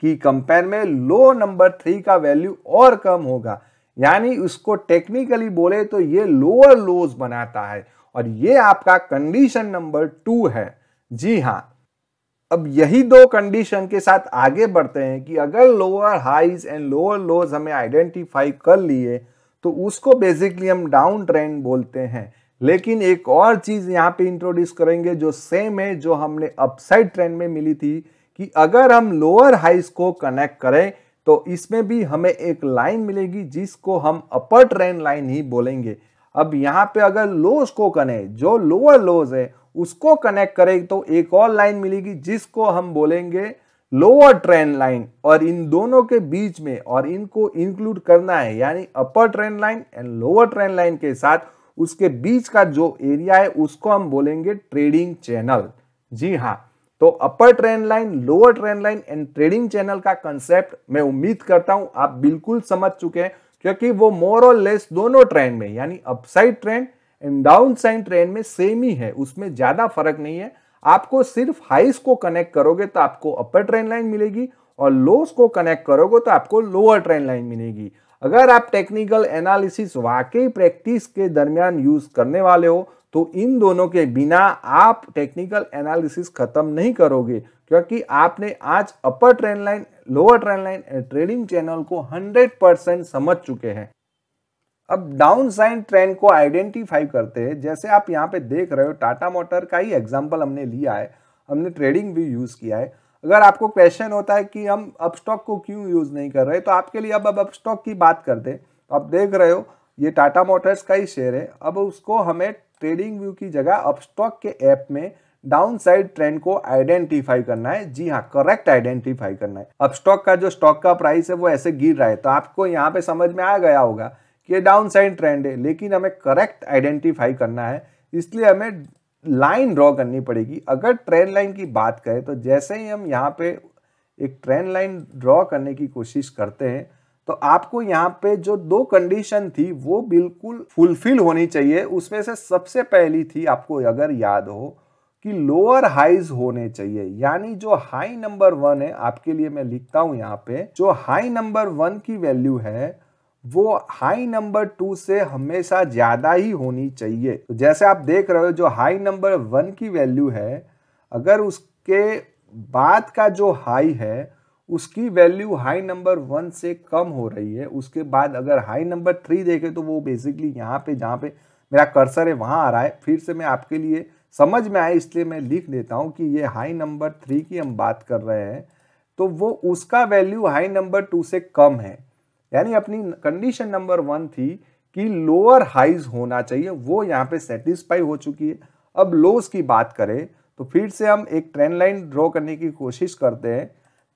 की कंपेयर में लो नंबर थ्री का वैल्यू और कम होगा यानी उसको टेक्निकली बोले तो ये लोअर लोज बनाता है और ये आपका कंडीशन नंबर टू है जी हाँ अब यही दो कंडीशन के साथ आगे बढ़ते हैं कि अगर lower highs and lower lows हमें आइडेंटिफाई कर लिए तो उसको बेसिकली हम डाउन ट्रेंड बोलते हैं लेकिन एक और चीज़ यहाँ पे इंट्रोड्यूस करेंगे जो सेम है जो हमने अपसाइड ट्रेंड में मिली थी कि अगर हम लोअर हाइज को कनेक्ट करें तो इसमें भी हमें एक लाइन मिलेगी जिसको हम अपर ट्रेंड लाइन ही बोलेंगे अब यहाँ पे अगर लोज को कनेक्ट जो लोअर लोज है उसको कनेक्ट करें तो एक और लाइन मिलेगी जिसको हम बोलेंगे लोअर ट्रेन लाइन और इन दोनों के बीच में और इनको इंक्लूड करना है यानी upper trend line and lower trend line के साथ उसके बीच का जो एरिया है उसको हम बोलेंगे ट्रेडिंग चैनल जी हाँ तो upper trend line lower trend line and trading channel का कंसेप्ट मैं उम्मीद करता हूं आप बिल्कुल समझ चुके हैं क्योंकि वो मोर और लेस दोनों ट्रेंड में यानी upside trend downside trend में सेम ही है उसमें ज़्यादा फर्क नहीं है आपको सिर्फ हाइस को कनेक्ट करोगे तो आपको अपर ट्रेन लाइन मिलेगी और लोस को कनेक्ट करोगे तो आपको लोअर ट्रेन लाइन मिलेगी अगर आप टेक्निकल एनालिसिस वाकई प्रैक्टिस के दरमियान यूज़ करने वाले हो तो इन दोनों के बिना आप टेक्निकल एनालिसिस ख़त्म नहीं करोगे क्योंकि आपने आज upper trend line lower trend line trading channel को 100 परसेंट समझ चुके हैं अब डाउन साइन ट्रेंड को आइडेंटिफाई करते हैं जैसे आप यहाँ पे देख रहे हो टाटा मोटर का ही एग्जाम्पल हमने लिया है हमने ट्रेडिंग भी यूज़ किया है अगर आपको क्वेश्चन होता है कि हम अप स्टॉक को क्यों यूज़ नहीं कर रहे तो आपके लिए अब अब अप स्टॉक की बात करते हैं तो आप देख रहे हो ये टाटा मोटर्स का ही शेयर है अब उसको हमें ट्रेडिंग व्यू की जगह अपस्टॉक के ऐप में डाउन साइड ट्रेंड को आइडेंटिफाई करना है जी हाँ करेक्ट आइडेंटिफाई करना है अपस्टॉक का जो स्टॉक का प्राइस है वो ऐसे गिर रहा है तो आपको यहाँ पे समझ में आ गया होगा कि डाउन साइड ट्रेंड है लेकिन हमें करेक्ट आइडेंटिफाई करना है इसलिए हमें लाइन ड्रॉ करनी पड़ेगी अगर ट्रेंड लाइन की बात करें तो जैसे ही हम यहाँ पे एक ट्रेंड लाइन ड्रॉ करने की कोशिश करते हैं तो आपको यहाँ पे जो दो कंडीशन थी वो बिल्कुल फुलफिल होनी चाहिए उसमें से सबसे पहली थी आपको अगर याद हो कि लोअर हाइज होने चाहिए यानी जो हाई नंबर वन है आपके लिए मैं लिखता हूँ यहाँ पे जो हाई नंबर वन की वैल्यू है वो हाई नंबर टू से हमेशा ज़्यादा ही होनी चाहिए तो जैसे आप देख रहे हो जो हाई नंबर वन की वैल्यू है अगर उसके बाद का जो हाई है उसकी वैल्यू हाई नंबर वन से कम हो रही है उसके बाद अगर हाई नंबर थ्री देखें तो वो बेसिकली यहाँ पे जहाँ पे मेरा कर्सर है वहाँ आ रहा है फिर से मैं आपके लिए समझ में आए इसलिए मैं लिख देता हूँ कि ये हाई नंबर थ्री की हम बात कर रहे हैं तो वो उसका वैल्यू हाई नंबर टू से कम है यानी अपनी कंडीशन नंबर वन थी कि लोअर हाइज होना चाहिए वो यहाँ पे सेटिस्फाई हो चुकी है अब लोज की बात करें तो फिर से हम एक ट्रेंड लाइन ड्रॉ करने की कोशिश करते हैं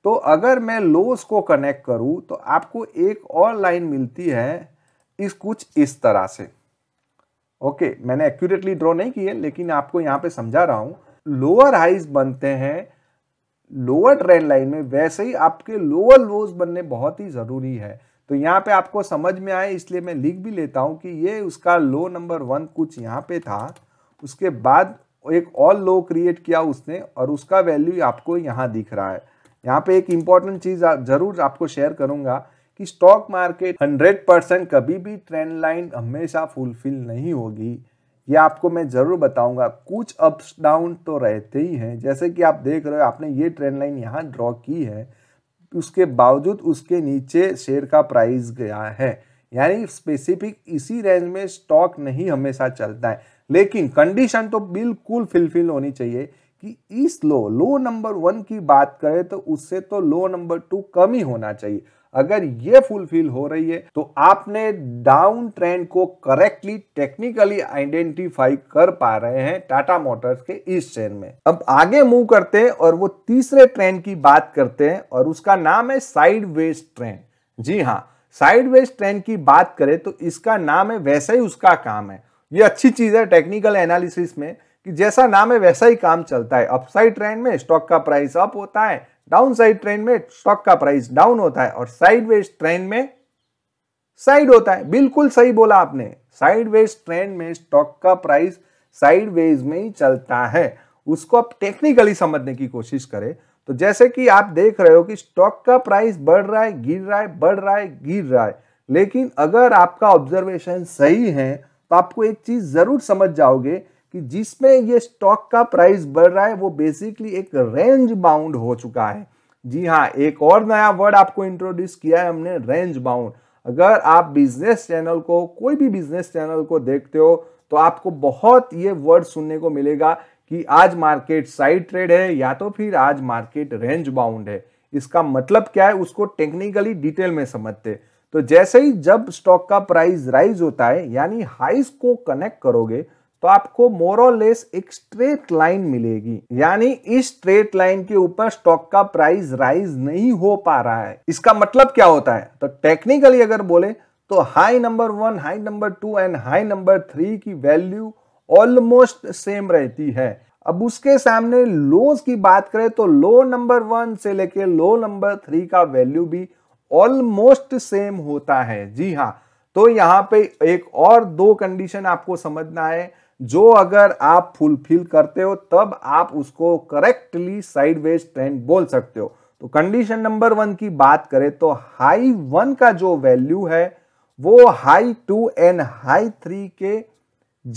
तो अगर मैं लोस को कनेक्ट करूं तो आपको एक और लाइन मिलती है इस कुछ इस तरह से ओके मैंने एक्यूरेटली ड्रॉ नहीं किए लेकिन आपको यहाँ पे समझा रहा हूँ लोअर हाइज बनते हैं लोअर ट्रेंड लाइन में वैसे ही आपके लोअर लोज बनने बहुत ही ज़रूरी है तो यहाँ पे आपको समझ में आए इसलिए मैं लिख भी लेता हूँ कि ये उसका लो नंबर वन कुछ यहाँ पे था उसके बाद एक और लो क्रिएट किया उसने और उसका वैल्यू आपको यहाँ दिख रहा है यहाँ पे एक इम्पॉर्टेंट चीज़ ज़रूर आपको शेयर करूंगा कि स्टॉक मार्केट हंड्रेड परसेंट कभी भी ट्रेंड लाइन हमेशा फुलफिल नहीं होगी ये आपको मैं ज़रूर बताऊंगा कुछ अप्स डाउन तो रहते ही हैं जैसे कि आप देख रहे हो आपने ये ट्रेंड लाइन यहाँ ड्रॉ की है उसके बावजूद उसके नीचे शेयर का प्राइस गया है यानी स्पेसिफिक इसी रेंज में स्टॉक नहीं हमेशा चलता है लेकिन कंडीशन तो बिल्कुल फिलफिल होनी चाहिए कि इस लो लो नंबर वन की बात करें तो उससे तो लो नंबर टू कम ही होना चाहिए अगर ये फुलफिल हो रही है तो आपने डाउन ट्रेंड को करेक्टली टेक्निकली आइडेंटिफाई कर पा रहे हैं टाटा मोटर्स के इस शेयर में अब आगे मूव करते हैं और वो तीसरे ट्रेंड की बात करते हैं और उसका नाम है साइडवेज ट्रेंड जी हाँ वेस्ट ट्रेंड की बात करें तो इसका नाम है वैसा ही उसका काम है ये अच्छी चीज है टेक्निकल एनालिसिस में कि जैसा नाम है वैसा ही काम चलता है अपसाइड ट्रेंड में स्टॉक का प्राइस अप होता है डाउन साइड ट्रेंड में स्टॉक का प्राइस डाउन होता है और साइडवेज ट्रेंड में साइड होता है बिल्कुल सही बोला आपने साइडवेज ट्रेंड में स्टॉक का प्राइस साइडवेज में ही चलता है उसको आप टेक्निकली समझने की कोशिश करें तो जैसे कि आप देख रहे हो कि स्टॉक का प्राइस बढ़ रहा है गिर रहा है बढ़ रहा है गिर रहा है लेकिन अगर आपका ऑब्जर्वेशन सही है तो आपको एक चीज जरूर समझ जाओगे कि जिसमें ये स्टॉक का प्राइस बढ़ रहा है वो बेसिकली एक रेंज बाउंड हो चुका है जी हाँ एक और नया वर्ड आपको इंट्रोड्यूस किया है हमने रेंज बाउंड अगर आप बिजनेस चैनल को कोई भी बिजनेस चैनल को देखते हो तो आपको बहुत ये वर्ड सुनने को मिलेगा कि आज मार्केट साइड ट्रेड है या तो फिर आज मार्केट रेंज बाउंड है इसका मतलब क्या है उसको टेक्निकली डिटेल में समझते तो जैसे ही जब स्टॉक का प्राइस राइज होता है यानी हाइस को कनेक्ट करोगे तो आपको मोरोलेस एक स्ट्रेट लाइन मिलेगी यानी इस स्ट्रेट लाइन के ऊपर स्टॉक का प्राइस राइज नहीं हो पा रहा है इसका मतलब क्या होता है तो टेक्निकली अगर बोले तो high number one high number two and high number three की वैल्यू ऑलमोस्ट सेम रहती है अब उसके सामने लोज की बात करें तो लो नंबर वन से लेके लो नंबर थ्री का वैल्यू भी ऑलमोस्ट सेम होता है जी हाँ तो यहां पे एक और दो कंडीशन आपको समझना है जो अगर आप फुलफिल करते हो तब आप उसको करेक्टली साइडवेज ट्रेंड बोल सकते हो तो कंडीशन नंबर वन की बात करें तो हाई वन का जो वैल्यू है वो high two and high three के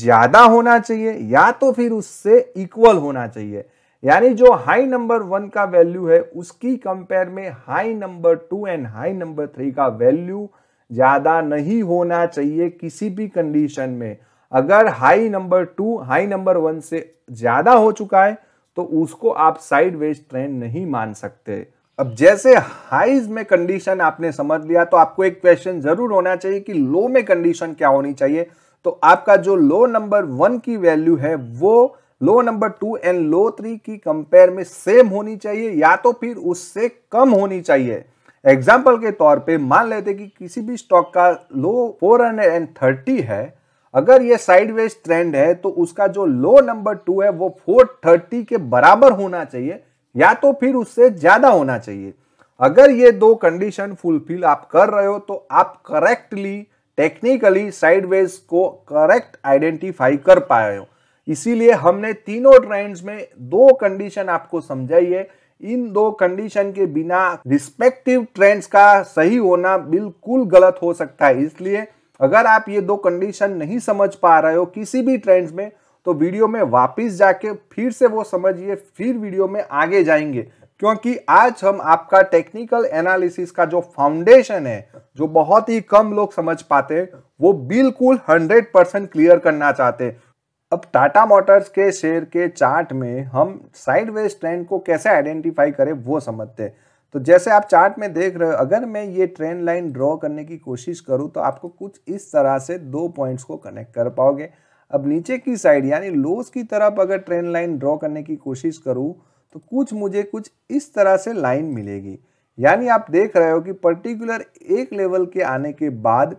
ज्यादा होना चाहिए या तो फिर उससे इक्वल होना चाहिए यानी जो हाई नंबर वन का वैल्यू है उसकी कंपेयर में high number two and high number three का वैल्यू ज्यादा नहीं होना चाहिए किसी भी कंडीशन में अगर high number two high number one से ज़्यादा हो चुका है तो उसको आप साइड वेज ट्रेंड नहीं मान सकते अब जैसे हाईज में कंडीशन आपने समझ लिया तो आपको एक क्वेश्चन जरूर होना चाहिए कि लो में कंडीशन क्या होनी चाहिए तो आपका जो लो नंबर वन की वैल्यू है वो low number two and low three की कंपेयर में सेम होनी चाहिए या तो फिर उससे कम होनी चाहिए एग्जाम्पल के तौर पे मान लेते कि किसी भी स्टॉक का low four hundred and thirty है अगर ये साइडवेज ट्रेंड है तो उसका जो लो नंबर टू है वो 430 के बराबर होना चाहिए या तो फिर उससे ज्यादा होना चाहिए अगर ये दो कंडीशन फुलफिल आप कर रहे हो तो आप करेक्टली टेक्निकली साइडवेज को करेक्ट आइडेंटिफाई कर पाए हो इसीलिए हमने तीनों ट्रेंड्स में दो कंडीशन आपको समझाई है इन दो कंडीशन के बिना रिस्पेक्टिव ट्रेंड्स का सही होना बिल्कुल गलत हो सकता है इसलिए अगर आप ये दो कंडीशन नहीं समझ पा रहे हो किसी भी ट्रेंड में तो वीडियो में वापस जाके फिर से वो समझिए फिर वीडियो में आगे जाएंगे क्योंकि आज हम आपका टेक्निकल एनालिसिस का जो फाउंडेशन है जो बहुत ही कम लोग समझ पाते हैं वो बिल्कुल 100 परसेंट क्लियर करना चाहते हैं अब टाटा मोटर्स के शेयर के चार्ट में हम साइडवेज ट्रेंड को कैसे आइडेंटिफाई करें वो समझते हैं तो जैसे आप चार्ट में देख रहे हो अगर मैं ये ट्रेंड लाइन ड्रॉ करने की कोशिश करूँ तो आपको कुछ इस तरह से दो पॉइंट्स को कनेक्ट कर पाओगे अब नीचे की साइड यानी लोस की तरफ अगर ट्रेंड लाइन ड्रॉ करने की कोशिश करूँ तो कुछ मुझे कुछ इस तरह से लाइन मिलेगी यानी आप देख रहे हो कि पर्टिकुलर एक लेवल के आने के बाद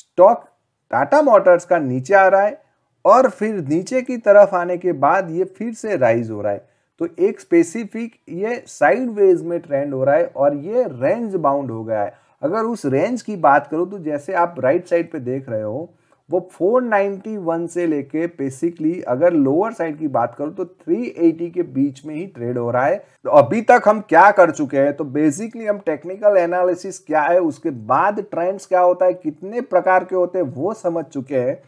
स्टॉक टाटा मोटर्स का नीचे आ रहा है और फिर नीचे की तरफ आने के बाद ये फिर से राइज हो रहा है तो एक स्पेसिफिक ये साइडवेज में ट्रेंड हो रहा है और ये रेंज बाउंड हो गया है अगर उस रेंज की बात करो तो जैसे आप राइट साइड पे देख रहे हो वो 491 से लेके बेसिकली अगर लोअर साइड की बात करो तो 380 के बीच में ही ट्रेड हो रहा है तो अभी तक हम क्या कर चुके हैं तो बेसिकली हम टेक्निकल एनालिसिस क्या है उसके बाद ट्रेंड्स क्या होता है कितने प्रकार के होते हैं वो समझ चुके हैं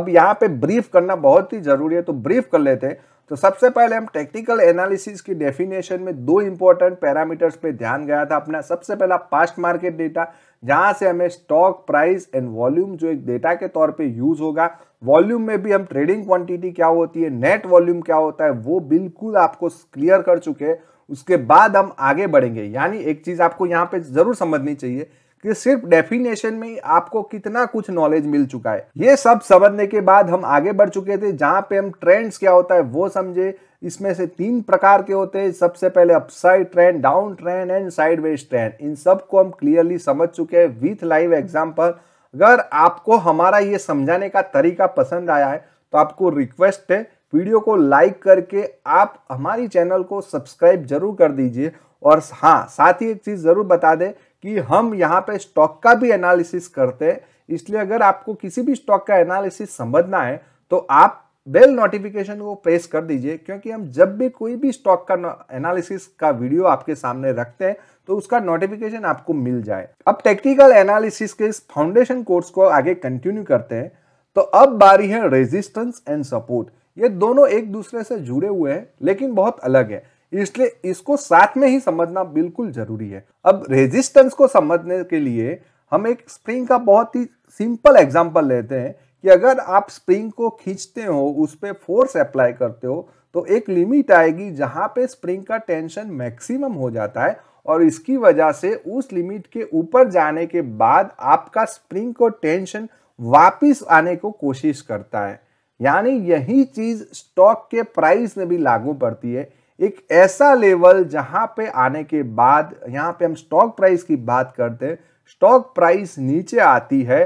अब यहाँ पे ब्रीफ करना बहुत ही जरूरी है तो ब्रीफ कर लेते हैं तो सबसे पहले हम टेक्निकल एनालिसिस की डेफिनेशन में दो इंपॉर्टेंट पैरामीटर्स पे ध्यान गया था अपना सबसे पहला पास्ट मार्केट डेटा जहां से हमें स्टॉक प्राइस एंड वॉल्यूम जो एक डेटा के तौर पे यूज होगा वॉल्यूम में भी हम ट्रेडिंग क्वांटिटी क्या होती है नेट वॉल्यूम क्या होता है वो बिल्कुल आपको क्लियर कर चुके हैं उसके बाद हम आगे बढ़ेंगे यानी एक चीज आपको यहाँ पे जरूर समझनी चाहिए कि सिर्फ डेफिनेशन में आपको कितना कुछ नॉलेज मिल चुका है ये सब समझने के बाद हम आगे बढ़ चुके थे जहां पे हम ट्रेंड्स क्या होता है वो समझे इसमें से तीन प्रकार के होते हैं सबसे पहले upside trend down trend and sideways trend इन सब को हम क्लियरली समझ चुके हैं विथ लाइव एग्जाम्पल अगर आपको हमारा ये समझाने का तरीका पसंद आया है तो आपको रिक्वेस्ट है वीडियो को लाइक करके आप हमारी चैनल को सब्सक्राइब जरूर कर दीजिए और हाँ साथ ही एक चीज़ ज़रूर बता दें कि हम यहाँ पे स्टॉक का भी एनालिसिस करते हैं इसलिए अगर आपको किसी भी स्टॉक का एनालिसिस समझना है तो आप बेल नोटिफिकेशन को प्रेस कर दीजिए क्योंकि हम जब भी कोई भी स्टॉक का एनालिसिस का वीडियो आपके सामने रखते हैं तो उसका नोटिफिकेशन आपको मिल जाए अब टेक्निकल एनालिसिस के इस फाउंडेशन कोर्स को आगे कंटिन्यू करते हैं तो अब बारी है रेजिस्टेंस एंड सपोर्ट ये दोनों एक दूसरे से जुड़े हुए हैं लेकिन बहुत अलग है इसलिए इसको साथ में ही समझना बिल्कुल जरूरी है अब रेजिस्टेंस को समझने के लिए हम एक स्प्रिंग का बहुत ही सिंपल एग्जाम्पल लेते हैं कि अगर आप स्प्रिंग को खींचते हो उस पर फोर्स अप्लाई करते हो तो एक लिमिट आएगी जहाँ पे स्प्रिंग का टेंशन मैक्सिमम हो जाता है और इसकी वजह से उस लिमिट के ऊपर जाने के बाद आपका स्प्रिंग को टेंशन वापस आने को कोशिश करता है यानी यही चीज़ स्टॉक के प्राइस में भी लागू पड़ती है एक ऐसा लेवल जहां पे आने के बाद यहाँ पे हम स्टॉक प्राइस की बात करते हैं स्टॉक प्राइस नीचे आती है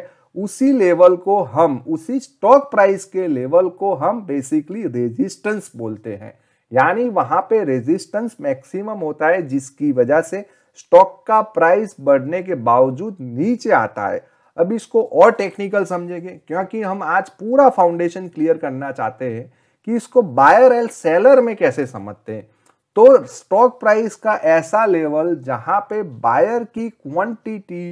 उसी लेवल को हम उसी स्टॉक प्राइस के लेवल को हम बेसिकली रेजिस्टेंस बोलते हैं यानी वहां पे रेजिस्टेंस मैक्सिमम होता है जिसकी वजह से स्टॉक का प्राइस बढ़ने के बावजूद नीचे आता है अब इसको और टेक्निकल समझेंगे क्योंकि हम आज पूरा फाउंडेशन क्लियर करना चाहते हैं कि इसको बायर एल सेलर में कैसे समझते हैं तो स्टॉक प्राइस का ऐसा लेवल जहां पे बायर की क्वांटिटी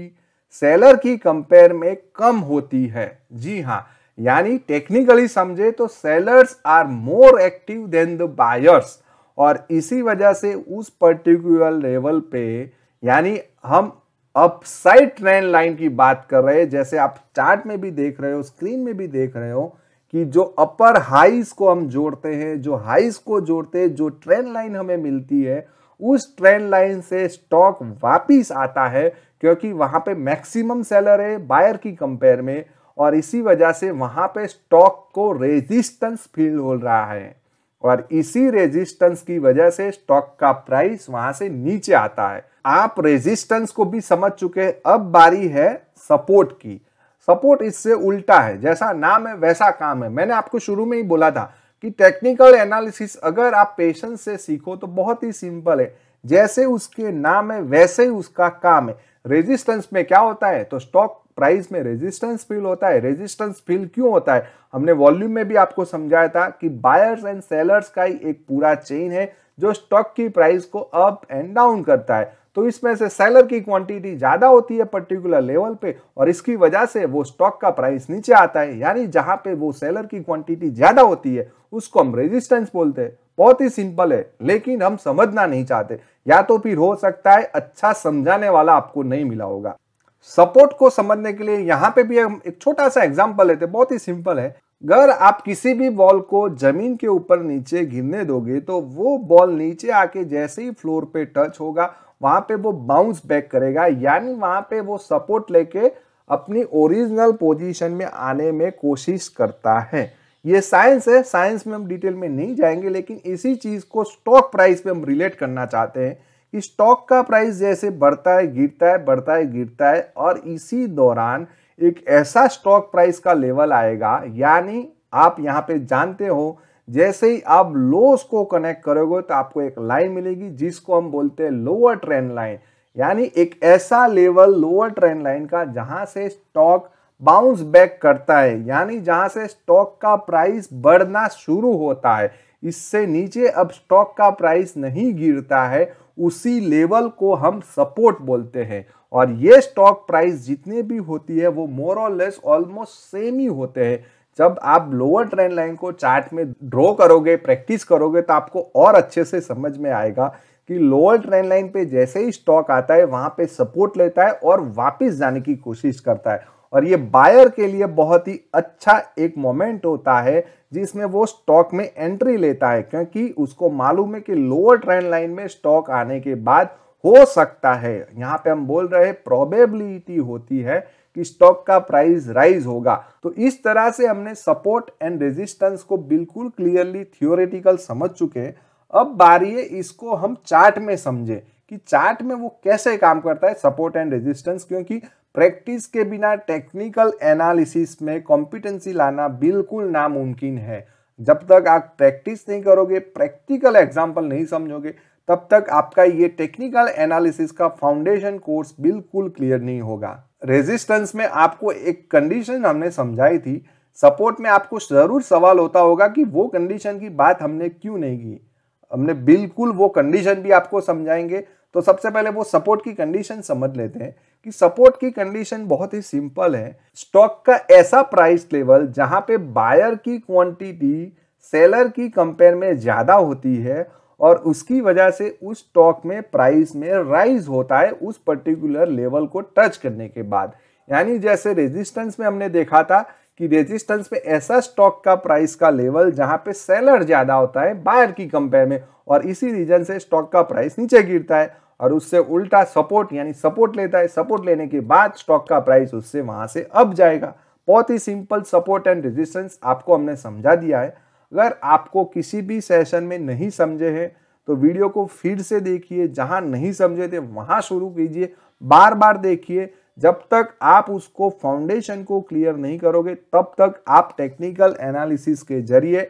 सेलर की कंपेयर में कम होती है जी हाँ यानी टेक्निकली समझे तो sellers are more active than the buyers और इसी वजह से उस पर्टिकुलर लेवल पे यानी हम अपसाइड ट्रेंड लाइन की बात कर रहे हैं जैसे आप चार्ट में भी देख रहे हो स्क्रीन में भी देख रहे हो कि जो अपर हाइस को हम जोड़ते हैं जो हाइस को जोड़ते हैं जो ट्रेन लाइन हमें मिलती है उस ट्रेन लाइन से स्टॉक वापिस आता है क्योंकि वहां पे मैक्सिमम सेलर है बायर की कंपेयर में और इसी वजह से वहां पे स्टॉक को रेजिस्टेंस फील हो रहा है और इसी रेजिस्टेंस की वजह से स्टॉक का प्राइस वहां से नीचे आता है आप रेजिस्टेंस को भी समझ चुके हैं अब बारी है सपोर्ट की सपोर्ट इससे उल्टा है जैसा नाम है वैसा काम है मैंने आपको शुरू में ही बोला था कि टेक्निकल एनालिसिस अगर आप पेशेंस से सीखो तो बहुत ही सिंपल है जैसे उसके नाम है वैसे ही उसका काम है रेजिस्टेंस में क्या होता है तो स्टॉक प्राइस में रेजिस्टेंस फील होता है रेजिस्टेंस फील क्यों होता है हमने वॉल्यूम में भी आपको समझाया था कि बायर्स एंड सेलर्स का ही एक पूरा चेन है जो स्टॉक की प्राइस को अप एंड डाउन करता है तो इसमें से सेलर की क्वांटिटी ज़्यादा होती है पर्टिकुलर लेवल पे और इसकी वजह से वो स्टॉक का प्राइस नीचे आता है यानी जहां पे वो सेलर की क्वांटिटी ज़्यादा होती है उसको हम रेजिस्टेंस बोलते हैं बहुत ही सिंपल है लेकिन हम समझना नहीं चाहते या तो फिर हो सकता है अच्छा समझाने वाला आपको नहीं मिला होगा सपोर्ट को समझने के लिए यहाँ पे भी हम एक छोटा सा एग्जाम्पल लेते बहुत ही सिंपल है अगर आप किसी भी बॉल को जमीन के ऊपर नीचे गिरने दोगे तो वो बॉल नीचे आके जैसे ही फ्लोर पे टच होगा वहां पे वो बाउंस बैक करेगा यानी वहां पे वो सपोर्ट लेके अपनी ओरिजिनल पोजीशन में आने में कोशिश करता है ये साइंस है साइंस में हम डिटेल में नहीं जाएंगे लेकिन इसी चीज़ को स्टॉक प्राइस पे हम रिलेट करना चाहते हैं कि स्टॉक का प्राइस जैसे बढ़ता है गिरता है बढ़ता है गिरता है और इसी दौरान एक ऐसा स्टॉक प्राइस का लेवल आएगा यानी आप यहाँ पे जानते हो जैसे ही आप लोस को कनेक्ट करोगे तो आपको एक लाइन मिलेगी जिसको हम बोलते हैं लोअर ट्रेंड लाइन यानी एक ऐसा लेवल लोअर ट्रेंड लाइन का जहां से स्टॉक बाउंस बैक करता है यानी जहां से स्टॉक का प्राइस बढ़ना शुरू होता है इससे नीचे अब स्टॉक का प्राइस नहीं गिरता है उसी लेवल को हम सपोर्ट बोलते हैं और ये स्टॉक प्राइस जितने भी होती है वो मोर और लेस ऑलमोस्ट सेम ही होते हैं जब आप लोअर ट्रेंड लाइन को चार्ट में ड्रॉ करोगे प्रैक्टिस करोगे तो आपको और अच्छे से समझ में आएगा कि लोअर ट्रेंड लाइन पे जैसे ही स्टॉक आता है वहाँ पे सपोर्ट लेता है और वापस जाने की कोशिश करता है और ये बायर के लिए बहुत ही अच्छा एक मोमेंट होता है जिसमें वो स्टॉक में एंट्री लेता है क्योंकि उसको मालूम है कि लोअर ट्रेंड लाइन में स्टॉक आने के बाद हो सकता है यहाँ पे हम बोल रहे हैं प्रोबेबिलिटी होती है कि स्टॉक का प्राइस राइज होगा तो इस तरह से हमने सपोर्ट एंड रेजिस्टेंस को बिल्कुल क्लियरली थियोरेटिकल समझ चुके हैं अब बारी है इसको हम चार्ट में समझे कि चार्ट में वो कैसे काम करता है सपोर्ट एंड रेजिस्टेंस क्योंकि प्रैक्टिस के बिना टेक्निकल एनालिसिस में कॉम्पिटेंसी लाना बिल्कुल नामुमकिन है जब तक आप प्रैक्टिस नहीं करोगे प्रैक्टिकल एग्जाम्पल नहीं समझोगे तब तक आपका ये टेक्निकल एनालिसिस का फाउंडेशन कोर्स बिल्कुल क्लियर नहीं होगा रेजिस्टेंस में आपको एक कंडीशन हमने समझाई थी सपोर्ट में आपको जरूर सवाल होता होगा कि वो कंडीशन की बात हमने क्यों नहीं की हमने बिल्कुल वो कंडीशन भी आपको समझाएंगे तो सबसे पहले वो सपोर्ट की कंडीशन समझ लेते हैं कि सपोर्ट की कंडीशन बहुत ही सिंपल है स्टॉक का ऐसा प्राइस लेवल जहां पे बायर की क्वांटिटी सेलर की कंपेयर में ज़्यादा होती है और उसकी वजह से उस स्टॉक में प्राइस में राइज होता है उस पर्टिकुलर लेवल को टच करने के बाद यानी जैसे रेजिस्टेंस में हमने देखा था कि रेजिस्टेंस पे ऐसा स्टॉक का प्राइस का लेवल जहां पे सेलर ज़्यादा होता है बायर की कंपेयर में और इसी रीजन से स्टॉक का प्राइस नीचे गिरता है और उससे उल्टा सपोर्ट यानी सपोर्ट लेता है सपोर्ट लेने के बाद स्टॉक का प्राइस उससे वहां से अप जाएगा बहुत ही सिंपल सपोर्ट एंड रेजिस्टेंस आपको हमने समझा दिया है अगर आपको किसी भी सेशन में नहीं समझे हैं तो वीडियो को फिर से देखिए जहां नहीं समझे थे वहां शुरू कीजिए बार बार देखिए जब तक आप उसको फाउंडेशन को क्लियर नहीं करोगे तब तक आप टेक्निकल एनालिसिस के जरिए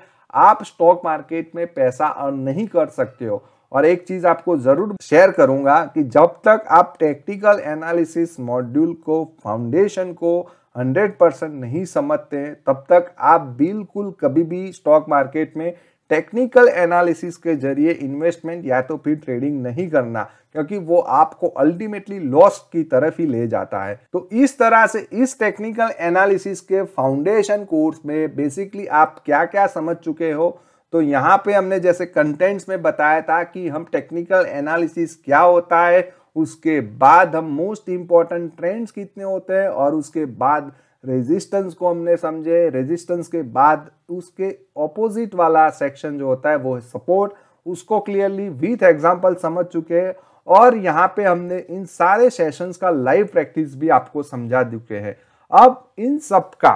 आप स्टॉक मार्केट में पैसा अर्न नहीं कर सकते हो और एक चीज आपको जरूर शेयर करूंगा कि जब तक आप टेक्निकल एनालिसिस मॉड्यूल को फाउंडेशन को हंड्रेड परसेंट नहीं समझते हैं तब तक आप बिल्कुल कभी भी स्टॉक मार्केट में टेक्निकल एनालिसिस के जरिए इन्वेस्टमेंट या तो फिर ट्रेडिंग नहीं करना क्योंकि वो आपको अल्टीमेटली लॉस की तरफ ही ले जाता है तो इस तरह से इस टेक्निकल एनालिसिस के फाउंडेशन कोर्स में बेसिकली आप क्या क्या समझ चुके हो तो यहाँ पे हमने जैसे कंटेंट्स में बताया था कि हम टेक्निकल एनालिसिस क्या होता है उसके बाद हम मोस्ट इम्पॉर्टेंट ट्रेंड्स कितने होते हैं और उसके बाद रेजिस्टेंस को हमने समझे रेजिस्टेंस के बाद उसके ऑपोजिट वाला सेक्शन जो होता है वो है सपोर्ट उसको क्लियरली विथ एग्जाम्पल समझ चुके हैं और यहाँ पे हमने इन सारे सेशंस का लाइव प्रैक्टिस भी आपको समझा चुके हैं अब इन सब का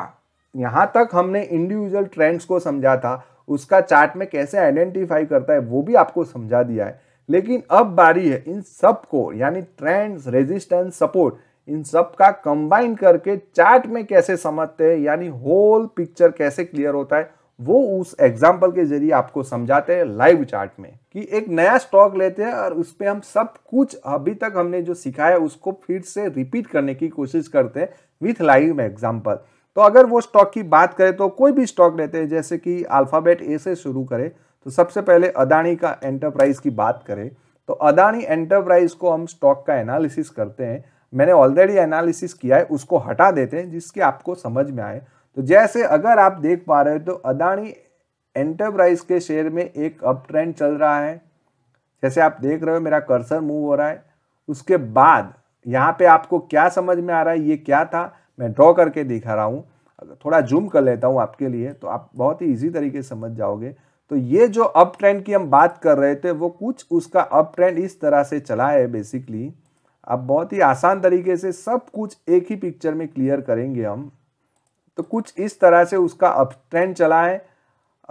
यहाँ तक हमने इंडिविजुअल ट्रेंड्स को समझा था उसका चार्ट में कैसे आइडेंटिफाई करता है वो भी आपको समझा दिया है लेकिन अब बारी है इन सब को यानी ट्रेंड्स रेजिस्टेंस सपोर्ट इन सब का कंबाइन करके चार्ट में कैसे समझते हैं यानी होल पिक्चर कैसे क्लियर होता है वो उस एग्जाम्पल के जरिए आपको समझाते हैं लाइव चार्ट में कि एक नया स्टॉक लेते हैं और उस पर हम सब कुछ अभी तक हमने जो सिखाया उसको फिर से रिपीट करने की कोशिश करते हैं विथ लाइव एग्जाम्पल तो अगर वो स्टॉक की बात करें तो कोई भी स्टॉक लेते हैं जैसे कि अल्फ़ाबेट ए से शुरू करें तो सबसे पहले अदानी का एंटरप्राइज की बात करें तो अदानी एंटरप्राइज को हम स्टॉक का एनालिसिस करते हैं मैंने ऑलरेडी एनालिसिस किया है उसको हटा देते हैं जिसके आपको समझ में आए तो जैसे अगर आप देख पा रहे हो तो अदानी एंटरप्राइज के शेयर में एक अप ट्रेंड चल रहा है जैसे आप देख रहे हो मेरा कर्सर मूव हो रहा है उसके बाद यहाँ पे आपको क्या समझ में आ रहा है ये क्या था मैं ड्रॉ करके दिखा रहा हूँ थोड़ा जूम कर लेता हूँ आपके लिए तो आप बहुत ही ईजी तरीके से समझ जाओगे तो ये जो अप ट्रेंड की हम बात कर रहे थे वो कुछ उसका अप ट्रेंड इस तरह से चला है बेसिकली अब बहुत ही आसान तरीके से सब कुछ एक ही पिक्चर में क्लियर करेंगे हम तो कुछ इस तरह से उसका अप ट्रेंड चला है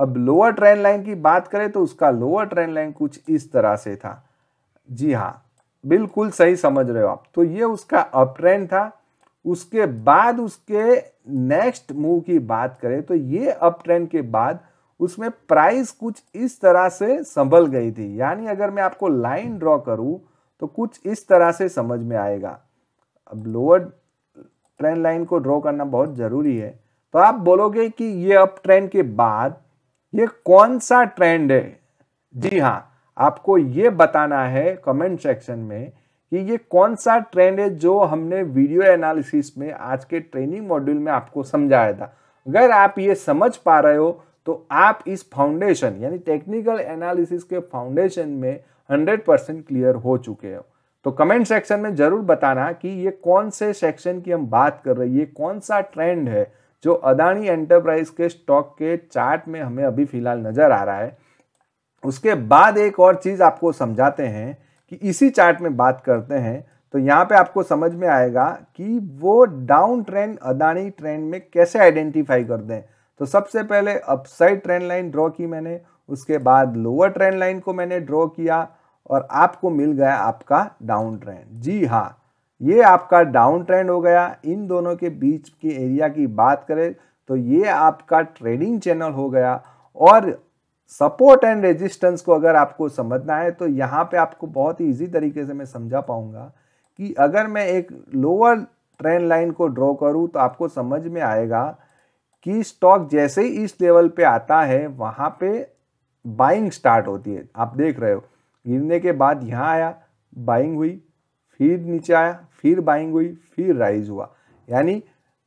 अब लोअर ट्रेंड लाइन की बात करें तो उसका लोअर ट्रेंड लाइन कुछ इस तरह से था जी हाँ बिल्कुल सही समझ रहे हो आप तो ये उसका अप ट्रेंड था उसके बाद उसके नेक्स्ट मूव की बात करें तो ये अप ट्रेंड के बाद उसमें प्राइस कुछ इस तरह से संभल गई थी यानी अगर मैं आपको लाइन ड्रॉ करूं तो कुछ इस तरह से समझ में आएगा अब लोअर ट्रेंड लाइन को ड्रॉ करना बहुत ज़रूरी है तो आप बोलोगे कि ये अप ट्रेंड के बाद ये कौन सा ट्रेंड है जी हाँ आपको ये बताना है कमेंट सेक्शन में कि ये कौन सा ट्रेंड है जो हमने वीडियो एनालिसिस में आज के ट्रेनिंग मॉड्यूल में आपको समझाया था अगर आप ये समझ पा रहे हो तो आप इस फाउंडेशन यानी टेक्निकल एनालिसिस के फाउंडेशन में 100 परसेंट क्लियर हो चुके हो तो कमेंट सेक्शन में ज़रूर बताना कि ये कौन से सेक्शन की हम बात कर रहे हैं ये कौन सा ट्रेंड है जो अदानी एंटरप्राइज के स्टॉक के चार्ट में हमें अभी फिलहाल नज़र आ रहा है उसके बाद एक और चीज़ आपको समझाते हैं कि इसी चार्ट में बात करते हैं तो यहाँ पे आपको समझ में आएगा कि वो डाउन ट्रेंड अदानी ट्रेंड में कैसे आइडेंटिफाई कर दें तो सबसे पहले अपसाइड ट्रेंड लाइन ड्रॉ की मैंने उसके बाद लोअर ट्रेंड लाइन को मैंने ड्रॉ किया और आपको मिल गया आपका डाउन ट्रेंड जी हाँ ये आपका डाउन ट्रेंड हो गया इन दोनों के बीच की एरिया की बात करें तो ये आपका ट्रेडिंग चैनल हो गया और सपोर्ट एंड रेजिस्टेंस को अगर आपको समझना है तो यहाँ पे आपको बहुत ही इजी तरीके से मैं समझा पाऊँगा कि अगर मैं एक लोअर ट्रेंड लाइन को ड्रॉ करूँ तो आपको समझ में आएगा कि स्टॉक जैसे ही इस लेवल पे आता है वहाँ पे बाइंग स्टार्ट होती है आप देख रहे हो गिरने के बाद यहाँ आया बाइंग हुई फिर नीचे आया फिर बाइंग हुई फिर राइज हुआ यानी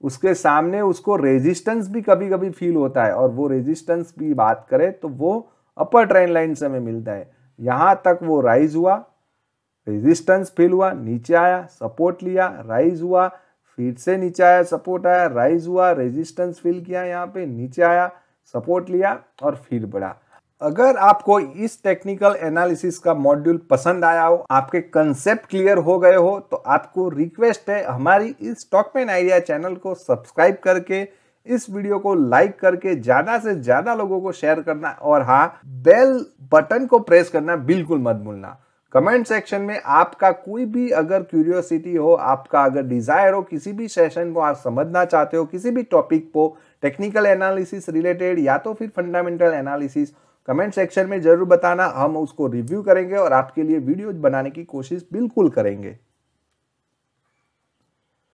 उसके सामने उसको रेजिस्टेंस भी कभी कभी फील होता है और वो रेजिस्टेंस भी बात करें तो वो अपर ट्रेंड लाइन से हमें मिलता है यहाँ तक वो राइज हुआ रेजिस्टेंस फील हुआ नीचे आया सपोर्ट लिया राइज हुआ फिर से नीचे आया सपोर्ट आया राइज हुआ रेजिस्टेंस फील किया यहाँ पे नीचे आया सपोर्ट लिया और फिर बढ़ा अगर आपको इस टेक्निकल एनालिसिस का मॉड्यूल पसंद आया हो आपके कंसेप्ट क्लियर हो गए हो तो आपको रिक्वेस्ट है हमारी इस स्टॉकमैन आइडिया चैनल को सब्सक्राइब करके इस वीडियो को लाइक करके ज्यादा से ज्यादा लोगों को शेयर करना और हाँ बेल बटन को प्रेस करना बिल्कुल मत भूलना कमेंट सेक्शन में आपका कोई भी अगर क्यूरियोसिटी हो आपका अगर डिज़ायर हो किसी भी सेशन को आप समझना चाहते हो किसी भी टॉपिक को टेक्निकल एनालिसिस रिलेटेड या तो फिर फंडामेंटल एनालिसिस कमेंट सेक्शन में ज़रूर बताना हम उसको रिव्यू करेंगे और आपके लिए वीडियो बनाने की कोशिश बिल्कुल करेंगे